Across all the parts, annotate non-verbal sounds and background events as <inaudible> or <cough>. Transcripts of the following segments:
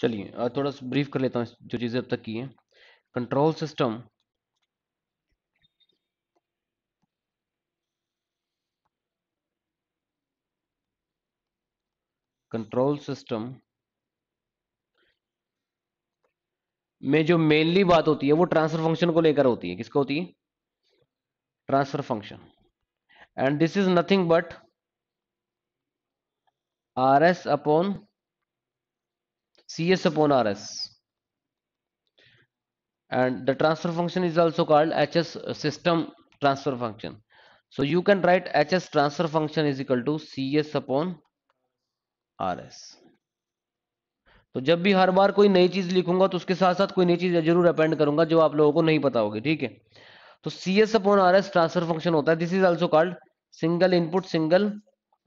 चलिए थोड़ा सा ब्रीफ कर लेता हूँ जो चीज़ें अब तक की हैं कंट्रोल सिस्टम कंट्रोल सिस्टम में जो मेनली बात होती है वो ट्रांसफर फंक्शन को लेकर होती है किसको होती है transfer function and this is nothing but R S upon CS upon RS. And the transfer function is also called HS system transfer function. So you can write HS transfer function is equal to CS upon RS. तो जब भी हर बार कोई नई चीज लिखूंगा तो उसके साथ साथ कोई नई चीज जरूर अपेंड करूंगा जो आप लोगों को नहीं पता होगी ठीक है तो C S upon R S transfer function होता है this is also called single input single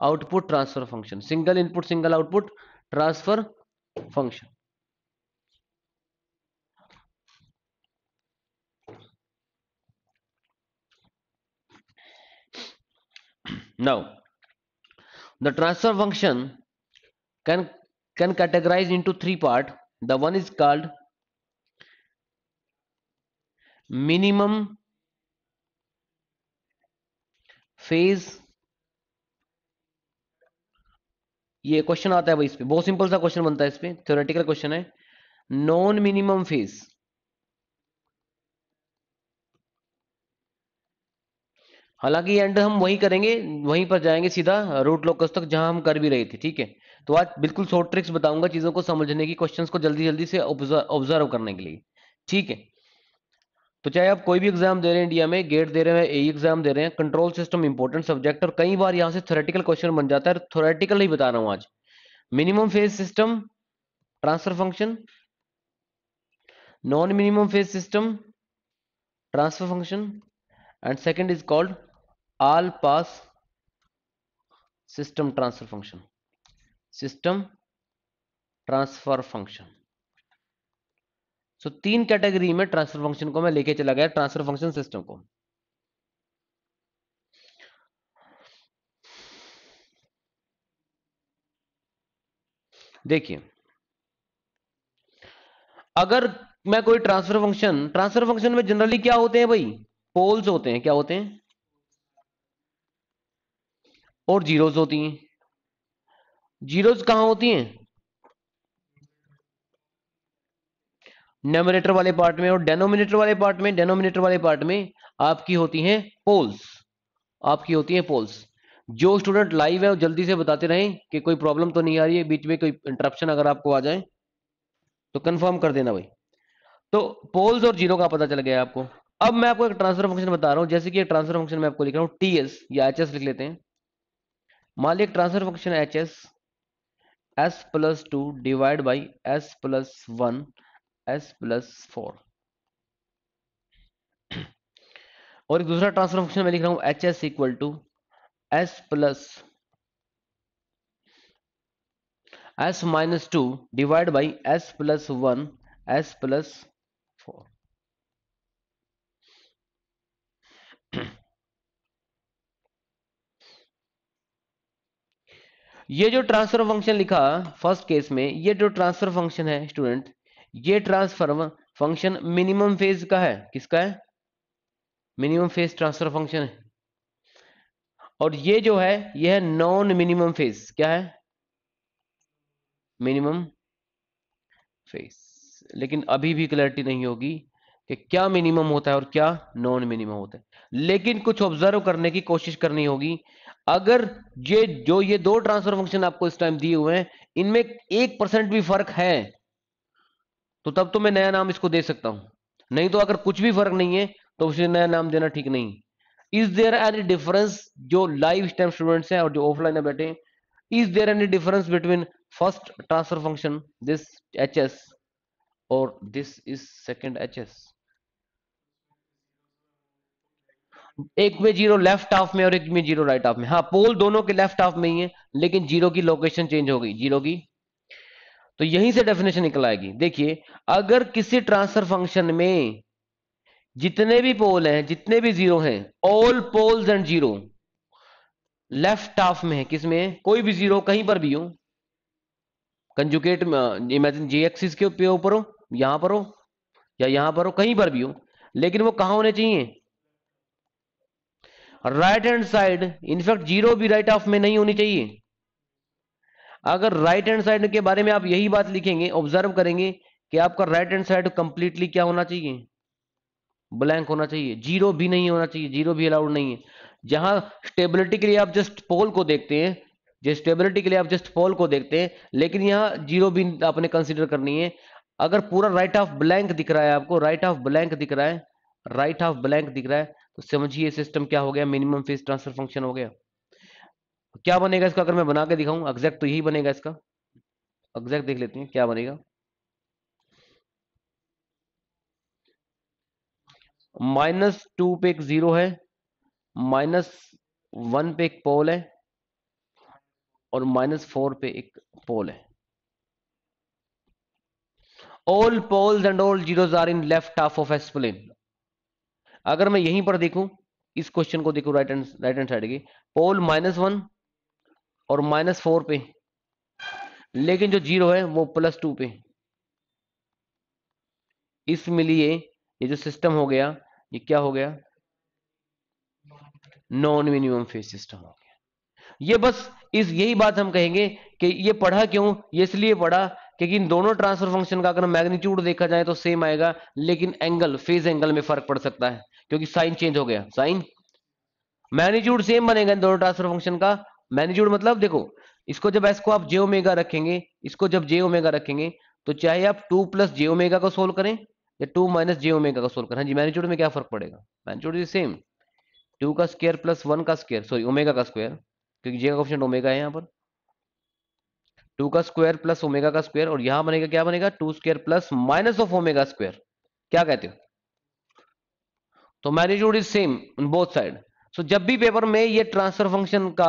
output transfer function single input single output transfer function now the transfer function can can categorize into three part the one is called minimum phase ये question आता है भाई इस पर बहुत simple सा question बनता है इस पर थ्योरेटिकल क्वेश्चन है नॉन मिनिमम फेज हालांकि एंड हम वहीं करेंगे वहीं पर जाएंगे सीधा रूट लोकस तक जहां हम कर भी रहे थे ठीक है तो आज बिल्कुल शॉर्ट ट्रिक्स बताऊंगा चीजों को समझने की क्वेश्चंस को जल्दी जल्दी से ऑब्जर्व करने के लिए ठीक है तो चाहे आप कोई भी एग्जाम दे रहे हैं इंडिया में गेट दे रहे हैं ए एग्जाम e दे रहे हैं कंट्रोल सिस्टम इंपॉर्टेंट सब्जेक्ट और कई बार यहाँ से थोरेटिकल क्वेश्चन बन जाता है थोरेटिकल ही बता रहा हूँ आज minimum phase system transfer function non minimum phase system transfer function and second is called all pass system transfer function system transfer function so so, तीन कैटेगरी में ट्रांसफर फंक्शन को मैं लेके चला गया ट्रांसफर फंक्शन सिस्टम को देखिए अगर मैं कोई ट्रांसफर फंक्शन ट्रांसफर फंक्शन में जनरली क्या होते हैं भाई पोल्स होते हैं क्या होते हैं और जीरोस होती हैं जीरोस कहां होती हैं नोमिनेटर वाले पार्ट में और डेनोमिनेटर वाले पार्ट में डेनोमिनेटर वाले पार्ट में आपकी होती हैं पोल्स आपकी होती हैं पोल्स जो स्टूडेंट लाइव है वो जल्दी से बताते रहें कि कोई प्रॉब्लम तो नहीं आ रही है बीच में कोई इंटरप्शन अगर आपको आ जाए तो कंफर्म कर देना भाई तो पोल्स और जीरो का पता चल गया आपको अब मैं आपको एक ट्रांसफर फंक्शन बता रहा हूं जैसे कि ट्रांसफर फंक्शन मैं आपको लिख रहा हूं टी एस या एच एस लिख लेते हैं मान लिया transfer function H S S plus two divide by S plus one S plus four और एक दूसरा ट्रांसफर फंक्शन मैं लिख रहा हूं H S equal to S plus S minus two divide by S plus one S plus four ये जो transfer function लिखा फर्स्ट केस में ये जो ट्रांसफर फंक्शन है स्टूडेंट ये ट्रांसफर फंक्शन मिनिमम फेज का है किसका है मिनिमम फेज ट्रांसफर फंक्शन है और ये जो है यह है नॉन मिनिमम फेज क्या है मिनिमम फेज लेकिन अभी भी क्लैरिटी नहीं होगी कि क्या मिनिमम होता है और क्या नॉन मिनिमम होता है लेकिन कुछ ऑब्जर्व करने की कोशिश करनी होगी अगर ये जो ये दो ट्रांसफर फंक्शन आपको इस टाइम दिए हुए हैं इनमें एक परसेंट भी फर्क है तो तब तो मैं नया नाम इसको दे सकता हूं नहीं तो अगर कुछ भी फर्क नहीं है तो उसे नया नाम देना ठीक नहीं इज देयर एनी डिफरेंस जो लाइव स्टेम स्टूडेंट्स हैं और जो ऑफलाइन है बैठे is there any difference between first transfer function this H S और this is second H S एक में जीरो लेफ्ट हाफ में और एक में जीरो राइट हाफ में हाँ पोल दोनों के लेफ्ट हाफ में ही है लेकिन जीरो की लोकेशन चेंज हो गई जीरो की तो यहीं से डेफिनेशन निकल आएगी देखिए अगर किसी ट्रांसफर फंक्शन में जितने भी पोल हैं जितने भी जीरो हैं all poles and zero left half में है किसमें कोई भी जीरो कहीं पर भी हो कंजुकेट इमेजिन जे एक्सिस के ऊपर हो यहां पर हो या यहां पर हो कहीं पर भी हो लेकिन वो कहां होने चाहिए right hand side in fact zero भी राइट right हाफ में नहीं होनी चाहिए अगर राइट हैंड साइड के बारे में आप यही बात लिखेंगे ऑब्जर्व करेंगे कि आपका राइट हैंड साइड कंप्लीटली क्या होना चाहिए ब्लैंक होना चाहिए जीरो भी नहीं होना चाहिए जीरो भी अलाउड नहीं है जहां स्टेबिलिटी के लिए आप जस्ट पोल को देखते हैं जो स्टेबिलिटी के लिए आप जस्ट पोल को देखते हैं लेकिन यहाँ जीरो भी आपने कंसिडर करनी है अगर पूरा राइट ऑफ ब्लैंक दिख रहा है आपको राइट ऑफ ब्लैंक दिख रहा है राइट ऑफ ब्लैंक दिख रहा है तो समझिए सिस्टम क्या हो गया मिनिमम फीस ट्रांसफर फंक्शन हो गया क्या बनेगा इसका अगर मैं बना के दिखाऊं एग्जैक्ट तो यही बनेगा इसका एग्जैक्ट देख लेते हैं क्या बनेगा माइनस टू पे एक जीरो है माइनस वन पे एक पोल है और माइनस फोर पे एक पोल है all poles and all zero are in left half of explain अगर मैं यहीं पर देखूं इस क्वेश्चन को देखूं right hand right hand side की पोल माइनस वन और माइनस फोर पे लेकिन जो जीरो है वो प्लस टू पे मिलिए ये जो सिस्टम हो गया ये क्या हो गया नॉन मिनिमम फेज सिस्टम हो गया ये बस इस यही बात हम कहेंगे कि ये पढ़ा क्यों ये इसलिए पढ़ा क्योंकि इन दोनों ट्रांसफर फंक्शन का अगर मैग्नीट्यूड देखा जाए तो सेम आएगा लेकिन एंगल फेज एंगल में फर्क पड़ सकता है क्योंकि साइन चेंज हो गया साइन मैग्नीट्यूड सेम बनेगा इन दोनों ट्रांसफर फंक्शन का मैग्नीट्यूड मतलब देखो इसको जब एस को आप जे ओमेगा रखेंगे इसको जब जे ओमेगा रखेंगे तो चाहे आप टू प्लस जे ओमेगा को सोल्व करें या टू माइनस जे ओमेगा को सोल्व करें हाँ जी मैग्नीट्यूड में क्या फर्क पड़ेगा मैग्नीट्यूड इज सेम टू का स्क्वायर प्लस वन का स्क्वायर सॉरी ओमेगा का स्क्वायर क्योंकि जे का ऑप्शन ओमेगा है यहाँ पर टू का स्क्वायर प्लस ओमेगा का स्क्वायर और यहां बनेगा क्या बनेगा two square plus minus of omega square क्या कहते हो तो magnitude is same on both side so जब भी पेपर में ये ट्रांसफर फंक्शन का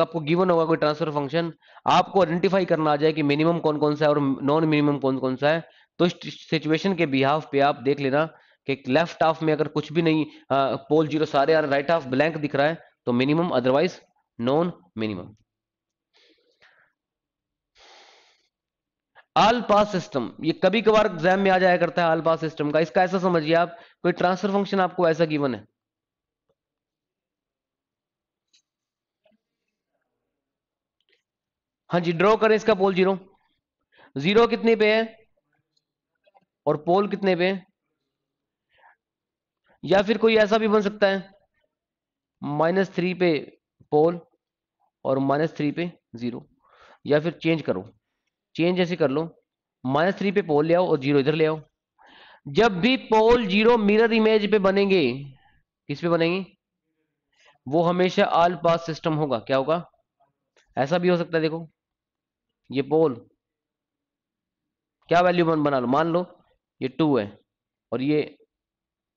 आपको गिवन होगा कोई ट्रांसफर फंक्शन आपको आइडेंटिफाई करना आ जाए कि मिनिमम कौन कौन सा है और नॉन मिनिमम कौन कौन सा है तो इस सिचुएशन के बिहाफ पे आप देख लेना कि लेफ्ट हाफ में अगर कुछ भी नहीं हाँ, आ, पोल जीरो सारे यार राइट हाफ ब्लैंक दिख रहा है तो minimum otherwise non minimum all pass system ये कभी कभार एग्जाम में आ जाया करता है आल पास सिस्टम का इसका ऐसा समझिए आप कोई ट्रांसफर फंक्शन आपको ऐसा गिवन है हाँ जी ड्रॉ करें इसका पोल जीरो जीरो कितने पे है और पोल कितने पे है या फिर कोई ऐसा भी बन सकता है माइनस थ्री पे पोल और माइनस थ्री पे जीरो या फिर चेंज करो चेंज ऐसे कर लो माइनस थ्री पे पोल ले आओ और जीरो इधर ले आओ जब भी पोल जीरो मिरर इमेज पे बनेंगे किस पे बनेंगे वो हमेशा आल पास सिस्टम होगा क्या होगा ऐसा भी हो सकता है देखो ये पोल क्या वैल्यू वन बना लो मान लो ये टू है और ये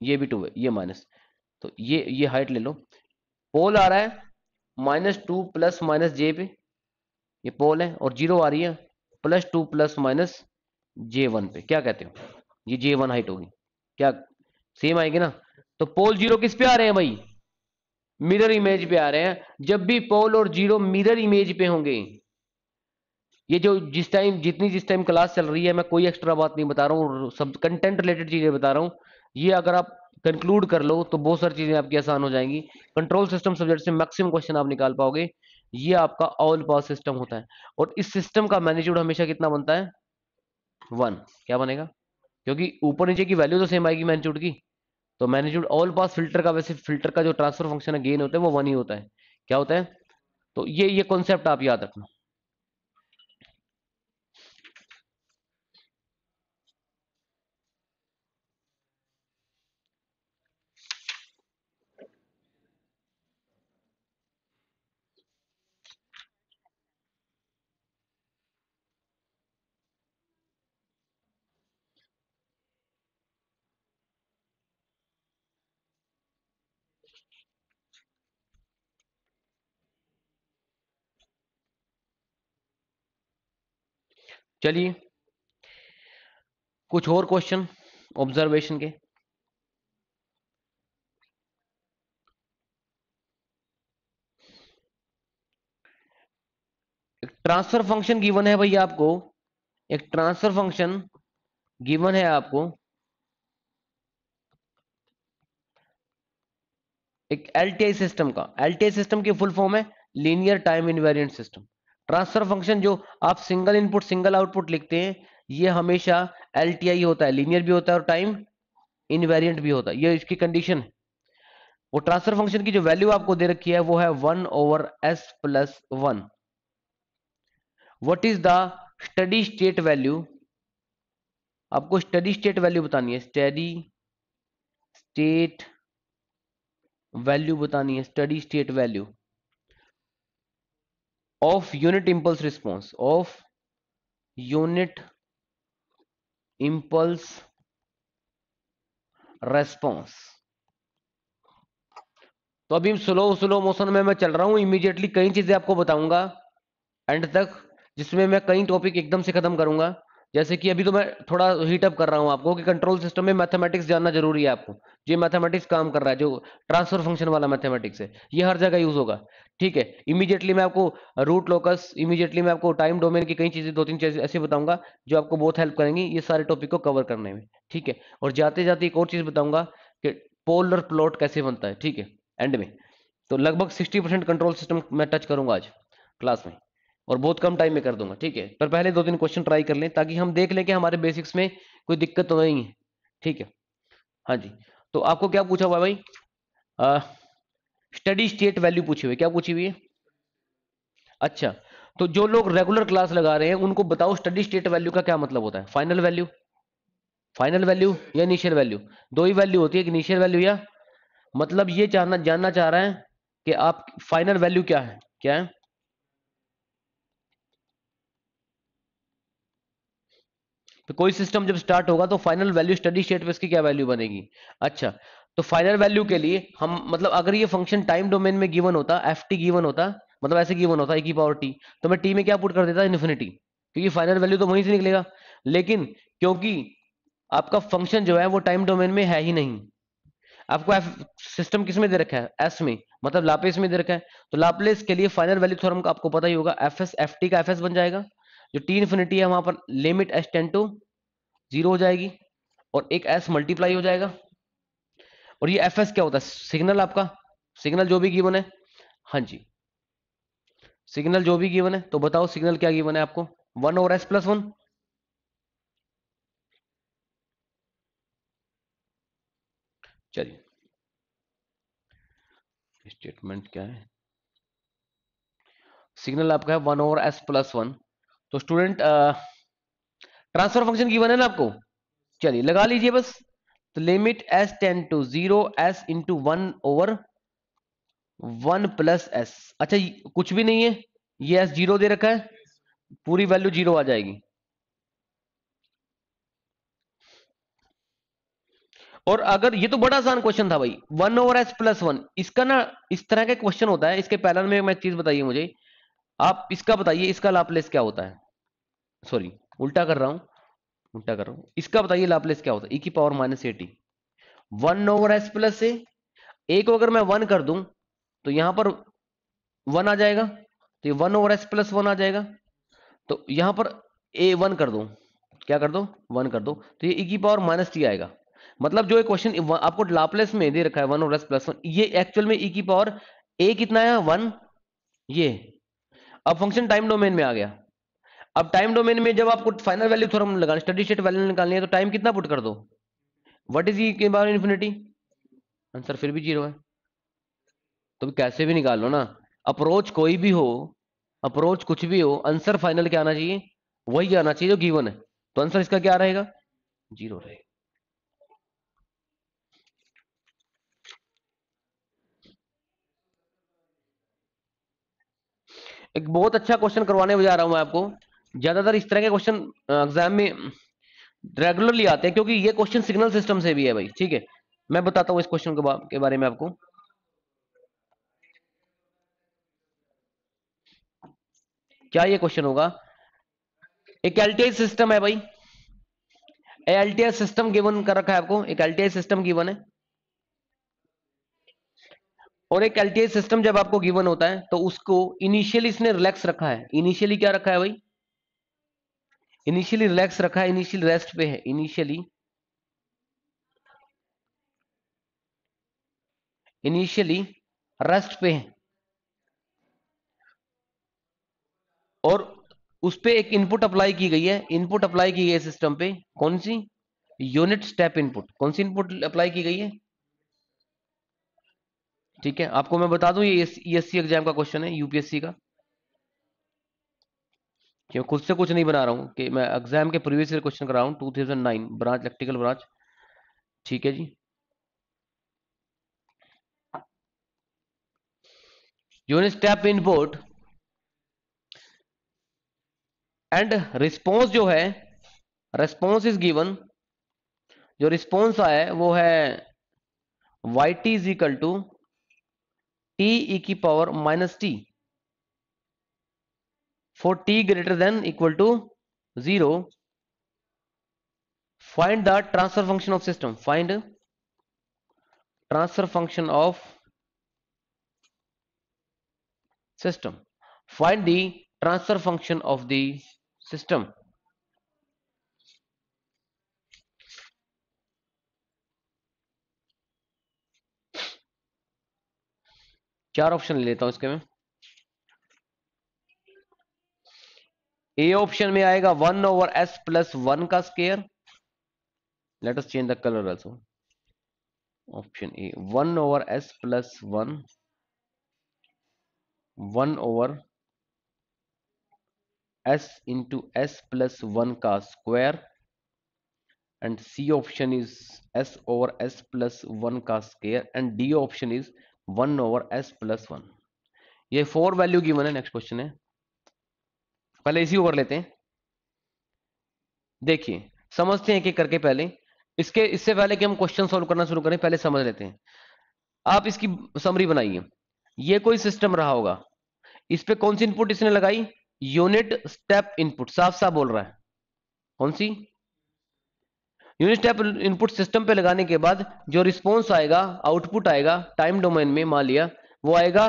ये भी टू है ये माइनस तो ये ये हाइट ले लो पोल आ रहा है minus two plus minus j पे ये पोल है और जीरो आ रही है plus two plus minus j one पे क्या कहते हो ये जे वन हाइट होगी क्या सेम आएगी ना तो पोल जीरो किस पे आ रहे हैं भाई मिरर इमेज पे आ रहे हैं जब भी पोल और जीरो मिरर इमेज पे होंगे ये जो जिस टाइम जितनी जिस टाइम क्लास चल रही है मैं कोई एक्स्ट्रा बात नहीं बता रहा हूँ सब कंटेंट रिलेटेड चीज़ें बता रहा हूँ ये अगर आप कंक्लूड कर लो तो बहुत सारी चीज़ें आपकी आसान हो जाएंगी कंट्रोल सिस्टम सब्जेक्ट से मैक्सिमम क्वेश्चन आप निकाल पाओगे ये आपका ऑल पास सिस्टम होता है और इस सिस्टम का मैग्नीट्यूड हमेशा कितना बनता है वन क्या बनेगा क्योंकि ऊपर नीचे की वैल्यू तो सेम आएगी मैग्नीट्यूड की तो मैनेज्यूड ऑल पास फिल्टर का वैसे फिल्टर का जो ट्रांसफर फंक्शन है गेन होता है वो वन ही होता है क्या होता है तो ये ये कॉन्सेप्ट आप याद रखना चलिए कुछ और क्वेश्चन ऑब्जर्वेशन के एक ट्रांसफर फंक्शन गिवन है भैया आपको एक ट्रांसफर फंक्शन गिवन है आपको एक एलटीआई सिस्टम का एलटीआई सिस्टम की फुल फॉर्म है linear time invariant system transfer function जो आप सिंगल इनपुट सिंगल आउटपुट लिखते हैं ये हमेशा एल होता है लीनियर भी होता है और टाइम इनवेरियंट भी होता है ये इसकी कंडीशन है वो ट्रांसफर फंक्शन की जो वैल्यू आपको दे रखी है वो है one over s plus one what is the steady state value आपको स्टडी स्टेट वैल्यू बतानी है स्टडी स्टेट वैल्यू बतानी है steady state value of unit impulse response of unit impulse response तो अभी स्लो स्लो मोशन में मैं चल रहा हूं इमीडिएटली कई चीजें आपको बताऊंगा एंड तक जिसमें मैं कई टॉपिक एकदम से खत्म करूंगा जैसे कि अभी तो मैं थोड़ा हीटअप कर रहा हूँ आपको कि कंट्रोल सिस्टम में मैथमेटिक्स जानना जरूरी है आपको जो मैथमेटिक्स काम कर रहा है जो ट्रांसफर फंक्शन वाला मैथमेटिक्स है ये हर जगह यूज होगा ठीक है इमीजिएटली मैं आपको रूट लोकस इमीजिएटली मैं आपको टाइम डोमेन की कई चीजें दो तीन चीजें ऐसे बताऊंगा जो आपको बहुत हेल्प करेंगी ये सारे टॉपिक को कवर करने में ठीक है और जाते जाते एक और चीज बताऊंगा कि पोलर प्लॉट कैसे बनता है ठीक है एंड में तो लगभग सिक्सटी परसेंट कंट्रोल सिस्टम मैं टच करूंगा आज क्लास में और बहुत कम टाइम में कर दूंगा ठीक है पर पहले दो तीन क्वेश्चन ट्राई कर लें ताकि हम देख लें कि हमारे बेसिक्स में कोई दिक्कत तो नहीं है ठीक है हाँ जी तो आपको क्या पूछा हुआ भाई स्टडी स्टेट वैल्यू पूछी हुई क्या पूछी हुई है अच्छा तो जो लोग रेगुलर क्लास लगा रहे हैं उनको बताओ स्टडी स्टेट वैल्यू का क्या मतलब होता है फाइनल वैल्यू फाइनल वैल्यू या इनिशियल वैल्यू दो ही वैल्यू होती है इनिशियल वैल्यू या मतलब ये जानना जानना चाह रहा है कि आप फाइनल वैल्यू क्या है क्या है तो कोई सिस्टम जब स्टार्ट होगा तो फाइनल वैल्यू स्टडी स्टेट पे इसकी क्या वैल्यू बनेगी अच्छा तो फाइनल वैल्यू के लिए हम मतलब अगर ये फंक्शन टाइम डोमेन में गिवन होता एफ टी गिवन होता मतलब ऐसे गिवन होता है पावर टी तो मैं टी में क्या पुट कर देता इन्फिनिटी क्योंकि फाइनल वैल्यू तो वहीं से निकलेगा लेकिन क्योंकि आपका फंक्शन जो है वो टाइम डोमेन में है ही नहीं आपको एफ सिस्टम किस में दे रखा है एस में मतलब लापेस में दे रखा है तो लापलेस के लिए फाइनल वैल्यू थोड़ा का आपको पता ही होगा एफ एस एफ टी का एफ एस बन जाएगा जो टी इन्फिनिटी है वहां पर limit s tends to zero हो जाएगी और एक एस मल्टीप्लाई हो जाएगा और ये एफ एस क्या होता है सिग्नल आपका सिग्नल जो भी गिवन है हाँ जी सिग्नल जो भी गिवन है तो बताओ सिग्नल क्या गिवन है आपको वन और एस प्लस वन चलिए स्टेटमेंट क्या है सिग्नल आपका है वन और एस प्लस वन तो स्टूडेंट ट्रांसफर फंक्शन की है ना आपको चलिए लगा लीजिए बस तो limit s tends to zero s into one over one plus s अच्छा कुछ भी नहीं है ये एस जीरो दे रखा है पूरी वैल्यू जीरो आ जाएगी और अगर ये तो बड़ा आसान क्वेश्चन था भाई one over s plus one इसका ना इस तरह का क्वेश्चन होता है इसके पैलन में मैं चीज बताइए मुझे आप इसका बताइए इसका लापलेस क्या होता है सॉरी उल्टा कर रहा हूं उल्टा कर रहा हूं इसका बताइए लाप्लेस क्या होता है e की power minus AT one over s plus a a को अगर मैं वन कर दूं तो यहां पर वन आ जाएगा तो ये one over s plus one आ जाएगा तो यहां पर ए वन कर दो क्या कर दो वन कर दो तो ये e की पावर माइनस टी आएगा मतलब जो एक क्वेश्चन आपको लाप्लेस में दे रखा है वन और एस प्लस वन ये एक्चुअल में ई e की पावर ए कितना है वन ये अब फंक्शन टाइम डोमेन में आ गया अब टाइम डोमेन में जब आपको फाइनल वैल्यू थोड़ा लगाना स्टडी स्टेट वैल्यू निकालनी है तो टाइम कितना पुट कर दो व्हाट इज ई बार इन्फिनिटी आंसर फिर भी जीरो है तो कैसे भी निकालो ना अप्रोच कोई भी हो अप्रोच कुछ भी हो आंसर फाइनल क्या आना चाहिए वही आना चाहिए जो गिवन है तो आंसर इसका क्या रहेगा जीरो रहेगा एक बहुत अच्छा क्वेश्चन करवाने जा रहा हूं मैं आपको ज्यादातर इस तरह के क्वेश्चन एग्जाम में रेगुलरली आते हैं क्योंकि ये क्वेश्चन सिग्नल सिस्टम से भी है भाई ठीक है मैं बताता हूँ इस क्वेश्चन के बारे में आपको क्या ये क्वेश्चन होगा एक एलटीआई सिस्टम है भाई एलटीआई सिस्टम गिवन कर रखा है आपको एक एलटीआई सिस्टम गिवन है और एक एलटीआई सिस्टम जब आपको गिवन होता है तो उसको इनिशियली इसने रिलैक्स रखा है इनिशियली क्या रखा है भाई इनिशियली रिलैक्स रखा है इनिशियल रेस्ट पे है इनिशियली इनिशियली रेस्ट पे है और उस पर एक इनपुट अप्लाई की गई है इनपुट अप्लाई की गई है सिस्टम पे कौन सी यूनिट स्टेप इनपुट कौन सी इनपुट अप्लाई की गई है ठीक है आपको मैं बता दूं ये एस एग्जाम का क्वेश्चन है यूपीएससी का कि मैं खुद से कुछ नहीं बना रहा हूँ कि मैं एग्जाम के प्रीवियस ईयर क्वेश्चन कर रहा हूँ two thousand nine branch electrical branch ठीक है जी unit step input and response जो है रिस्पॉन्स इज गिवन जो रिस्पॉन्स आया है वो है y t is equal to t e की power minus t for t greater than equal to 0 find the transfer function of system find transfer function of system find the transfer function of the system चार option ले लेता हूं इसके में A option में आएगा one over s plus one का square let us change the colour also option A one over s plus one one over s into s plus one का square and C option is s over s plus one का square and D option is one over s plus one ये four value given है next question है पहले इसी को कर लेते हैं देखिए समझते हैं एक एक करके पहले इसके इससे पहले कि हम क्वेश्चन सोल्व करना शुरू करें पहले समझ लेते हैं आप इसकी समरी बनाइए ये कोई सिस्टम रहा होगा इस पर कौन सी इनपुट इसने लगाई यूनिट स्टेप इनपुट साफ साफ बोल रहा है कौन सी यूनिट स्टेप इनपुट सिस्टम पे लगाने के बाद जो रिस्पॉन्स आएगा आउटपुट आएगा टाइम डोमेन में मान लिया वो आएगा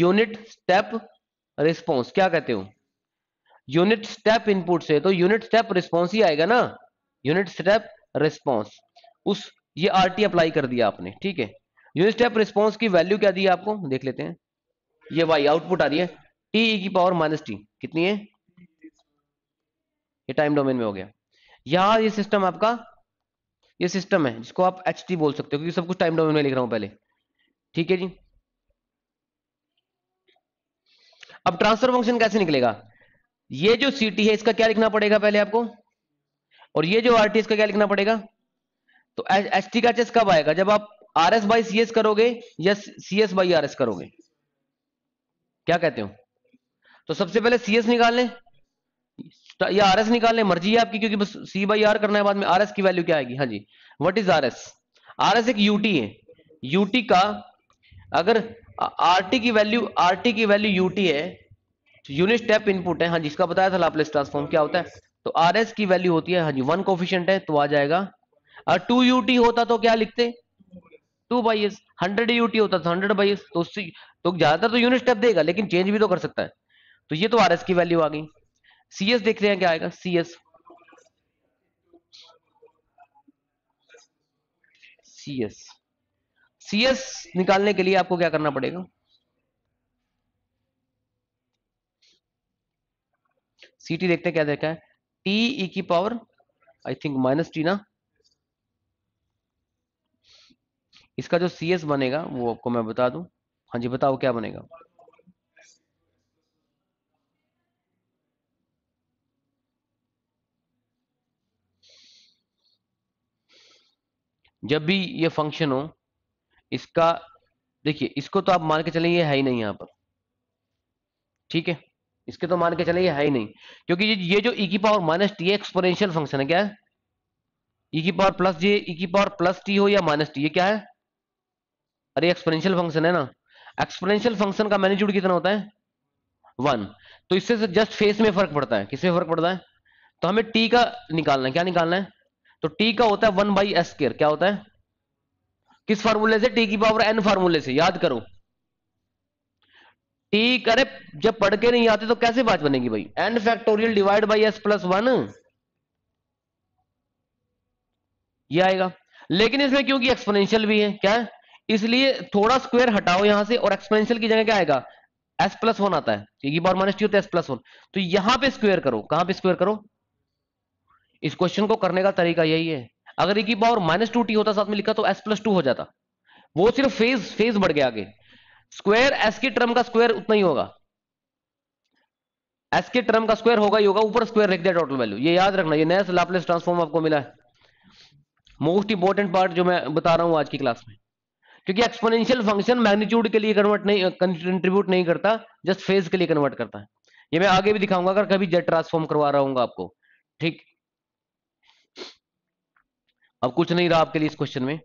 यूनिट स्टेप रिस्पॉन्स क्या कहते हो यूनिट स्टेप इनपुट से तो यूनिट स्टेप रिस्पॉन्स ही आएगा ना यूनिट स्टेप रिस्पॉन्स उस ये टी अप्लाई कर दिया आपने ठीक है यूनिट स्टेप रिस्पॉन्स की वैल्यू क्या दी आपको देख लेते हैं ये वाई आउटपुट आ रही है टी की पावर माइनस टी कितनी है ये टाइम डोमेन में हो गया यहां ये सिस्टम आपका ये सिस्टम है जिसको आप एच बोल सकते हो क्योंकि सब कुछ टाइम डोमेन में लिख रहा हूं पहले ठीक है जी अब ट्रांसफर फंक्शन कैसे निकलेगा ये जो सीटी है इसका क्या लिखना पड़ेगा पहले आपको और ये जो आर का क्या लिखना पड़ेगा तो एस टी का चेस कब आएगा जब आप R S by C S करोगे या C S by R S करोगे क्या कहते हो तो सबसे पहले सी एस निकाल लें या आर एस निकाल लें मर्जी है आपकी क्योंकि बस सी बाई आर करना है बाद में आर एस की वैल्यू क्या आएगी हाँ जी what is R S R S एक यूटी है यूटी का अगर आर टी की वैल्यू आर टी की वैल्यू यूटी है यूनिट स्टेप इनपुट है हाँ जिसका बताया था लाप्लेस ट्रांसफॉर्म क्या होता है तो आर एस की वैल्यू होती है हाँ जी वन कोफिशियंट है तो आ जाएगा और टू यू टी होता तो क्या लिखते two by s hundred u t होता था हंड्रेड बाई एस तो, तो उसी तो ज्यादातर तो यूनिट स्टेप देगा लेकिन चेंज भी तो कर सकता है तो ये तो आर एस की वैल्यू आ गई सी एस देखते हैं क्या आएगा C S C S C S निकालने के लिए आपको क्या करना पड़ेगा सी टी देखते हैं क्या देखा है टी ई e की power I think minus t ना इसका जो सी एस बनेगा वो आपको मैं बता दू हाँ जी बताओ क्या बनेगा जब भी ये फंक्शन हो इसका देखिए इसको तो आप मान के चलें ये है ही नहीं यहां पर ठीक है इसके तो मान के चले ये है ही नहीं क्योंकि ये जो e की power minus t exponential function है क्या है e की पावर प्लस जी e की पावर प्लस टी हो या माइनस टी ये क्या है अरे एक्सपोनेंशियल फंक्शन है ना एक्सपोनेंशियल फंक्शन का मैनेज्यूड कितना होता है वन तो इससे जस्ट फेस में फर्क पड़ता है किसमें फर्क पड़ता है तो हमें टी का निकालना है क्या निकालना है तो टी का होता है वन बाई एस केयर क्या होता है किस फार्मूले से टी की पावर एन फार्मूले से याद करो ठीक अरे जब पढ़ के नहीं आते तो कैसे बात बनेगी भाई n factorial divide by S plus one ये आएगा लेकिन इसमें क्योंकि एक्सपोनेंशियल भी है क्या इसलिए थोड़ा स्क्वायर हटाओ यहां से और एक्सपोनेंशियल की जगह क्या आएगा एस प्लस वन आता है ये बार माइनस टी होता है एस प्लस वन तो यहां पे स्क्वायर करो कहां पे स्क्वायर करो इस क्वेश्चन को करने का तरीका यही है अगर एक पावर माइनस टू टी होता साथ में लिखा तो एस प्लस टू हो जाता वो सिर्फ फेज फेज बढ़ गया आगे स्क्वेयर एस की टर्म का स्क्वायर उतना ही होगा एस के टर्म का स्क्वायर होगा ही होगा ऊपर स्क्वायर रख दिया टोटल वैल्यू ये याद रखना ये नया लाप्लेस ट्रांसफॉर्म आपको मिला है मोस्ट इंपॉर्टेंट पार्ट जो मैं बता रहा हूं आज की क्लास में क्योंकि एक्सपोनेंशियल फंक्शन मैग्नीट्यूड के लिए कन्वर्ट नहीं कंट्रीब्यूट नहीं करता जस्ट फेज के लिए कन्वर्ट करता है ये मैं आगे भी दिखाऊंगा अगर कभी जेट ट्रांसफॉर्म करवा रहा हूँ आपको ठीक अब कुछ नहीं रहा आपके लिए इस क्वेश्चन में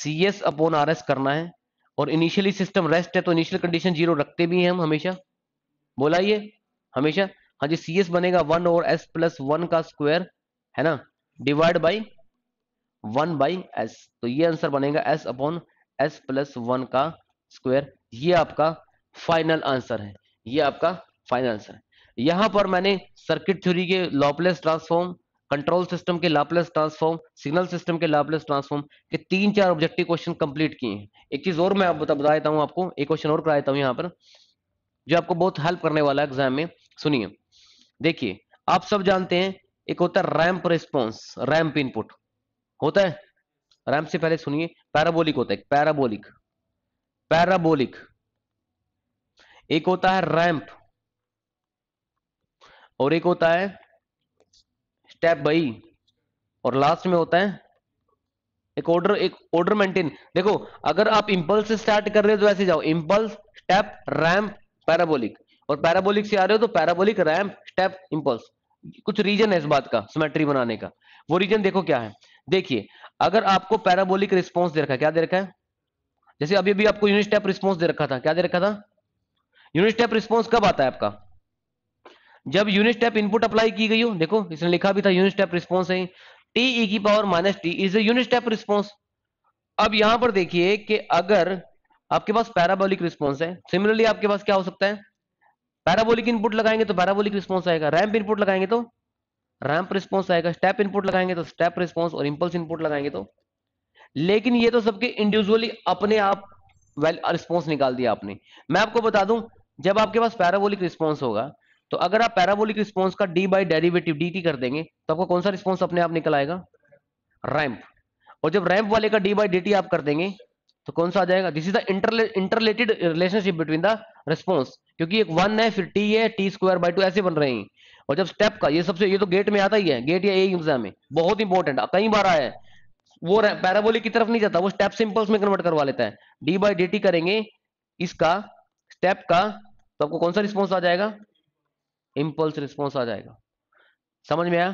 C S upon R S करना है और इनिशियली सिस्टम रेस्ट है तो इनिशियल कंडीशन जीरो रखते भी हैं हम हमेशा बोला ये हमेशा हाँ जी सी एस बनेगा वन और एस प्लस वन का स्क्वायर है ना divide by one by s तो ये आंसर बनेगा s upon s plus one का स्क्वायर ये आपका फाइनल आंसर है ये आपका फाइनल आंसर है यहां पर मैंने सर्किट थ्योरी के लॉपलेस ट्रांसफॉर्म कंट्रोल सिस्टम के लापलेस ट्रांसफॉर्म सिग्नल सिस्टम के लापलेस ट्रांसफॉर्म के तीन चार ऑब्जेक्टिव क्वेश्चन कंप्लीट किए हैं एक चीज और मैं आप बता देता हूँ आपको एक क्वेश्चन और करा देता हूँ यहाँ पर जो आपको बहुत हेल्प करने वाला है एग्जाम में सुनिए देखिए आप सब जानते हैं एक होता है रैम्प रिस्पॉन्स रैम्प इनपुट होता है रैम्प से पहले सुनिए पैराबोलिक होता है पैराबोलिक पैराबोलिक एक होता है रैम्प और एक होता है स्टेप बाई और लास्ट में होता है एक ऑर्डर एक ऑर्डर मेंटेन देखो अगर आप इंपल्स से स्टार्ट कर रहे हो तो ऐसे जाओ इंपल्स स्टेप रैम पैराबोलिक और पैराबोलिक से आ रहे हो तो पैराबोलिक रैम स्टेप इंपल्स कुछ रीजन है इस बात का सिमेट्री बनाने का वो रीजन देखो क्या है देखिए अगर आपको पैराबोलिक रिस्पॉन्स दे रखा है क्या दे रखा है जैसे अभी अभी आपको यूनिट स्टेप रिस्पॉन्स दे रखा था क्या दे रखा था यूनिट स्टेप रिस्पॉन्स कब आता है आपका जब यूनिट स्टेप इनपुट अप्लाई की गई हो देखो इसने लिखा भी था यूनिट स्टेप रिस्पॉन्स है टी ई e की power minus t is unit step response अब यहां पर देखिए कि अगर आपके पास पैराबोलिक रिस्पॉन्स है सिमिलरली आपके पास क्या हो सकता है पैराबोलिक इनपुट लगाएंगे तो पैराबोलिक रिस्पॉन्स आएगा रैम्प इनपुट लगाएंगे तो रैम्प रिस्पॉन्स आएगा स्टेप इनपुट लगाएंगे तो स्टेप रिस्पॉन्स और इंपल्स इनपुट लगाएंगे तो लेकिन ये तो सबके इंडिविजुअली अपने आप वेल रिस्पॉन्स निकाल दिया आपने मैं आपको बता दूं जब आपके पास पैराबोलिक रिस्पॉन्स होगा तो अगर आप पैराबोलिक रिस्पॉन्स का d by derivative d t कर देंगे तो आपका कौन सा रिस्पॉन्स अपने आप निकल आएगा रैम्प और जब रैम्प वाले का डी बाई डी टी आप कर देंगे तो कौन सा आ जाएगा this is the interrelated relationship between the response क्योंकि एक वन है फिर टी है टी स्क्वायर बाई टू ऐसे बन रहे हैं और जब स्टेप का ये सबसे ये तो गेट में आता ही है गेट या एग्जाम में बहुत इंपॉर्टेंट कई बार आया है वो पैराबोलिक की तरफ नहीं जाता वो स्टेप सिंपल्स में कन्वर्ट करवा लेता है डी बाई डी टी करेंगे इसका स्टेप का तो आपको कौन सा रिस्पॉन्स आ जाएगा इंपल्स रिस्पॉन्स आ जाएगा समझ में आया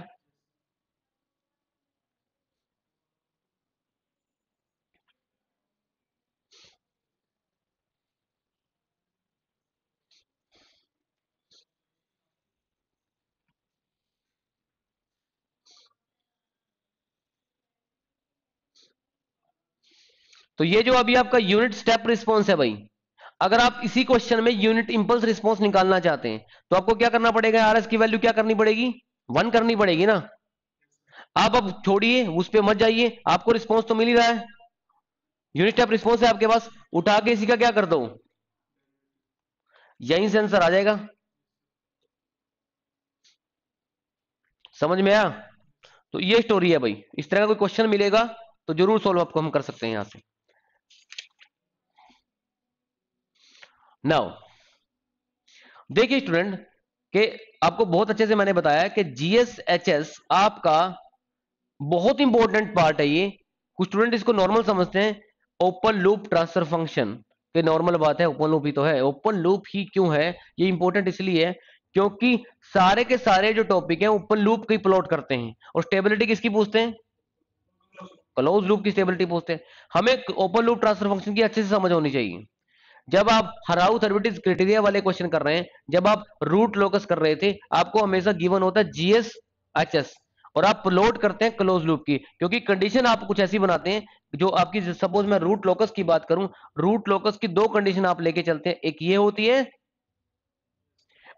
तो ये जो अभी आपका यूनिट स्टेप रिस्पॉन्स है भाई अगर आप इसी क्वेश्चन में यूनिट इंपल्स रिस्पॉन्स निकालना चाहते हैं तो आपको क्या करना पड़ेगा आर की वैल्यू क्या करनी पड़ेगी वन करनी पड़ेगी ना आप अब छोड़िए उस पर मत जाइए आपको रिस्पॉन्स तो मिल ही रहा है यूनिट ऑफ रिस्पॉन्स है आपके पास उठा के इसी का क्या कर दो यहीं से आंसर आ जाएगा समझ में आया तो ये स्टोरी है भाई इस तरह का कोई क्वेश्चन मिलेगा तो जरूर सोल्व आपको हम कर सकते हैं यहां से नाउ देखिए स्टूडेंट के आपको बहुत अच्छे से मैंने बताया कि जीएसएचएस आपका बहुत इंपॉर्टेंट पार्ट है ये कुछ स्टूडेंट इसको नॉर्मल समझते हैं ओपन लूप ट्रांसफर फंक्शन के नॉर्मल बात है ओपन लूप ही तो है ओपन लूप ही क्यों है ये इंपॉर्टेंट इसलिए है क्योंकि सारे के सारे जो टॉपिक है ओपन लूप की प्लॉट करते हैं और स्टेबिलिटी किसकी पूछते हैं क्लोज लूप की स्टेबिलिटी पूछते हैं हमें ओपन लूप ट्रांसफर फंक्शन की अच्छे से समझ होनी चाहिए जब आप हराउ सर्विटिज क्रिटेरिया वाले क्वेश्चन कर रहे हैं जब आप रूट लोकस कर रहे थे आपको हमेशा गिवन होता है जीएस एचएस और आप लोड करते हैं क्लोज लूप की क्योंकि कंडीशन आप कुछ ऐसी बनाते हैं जो आपकी सपोज मैं रूट लोकस की बात करूं रूट लोकस की दो कंडीशन आप लेके चलते हैं एक ये होती है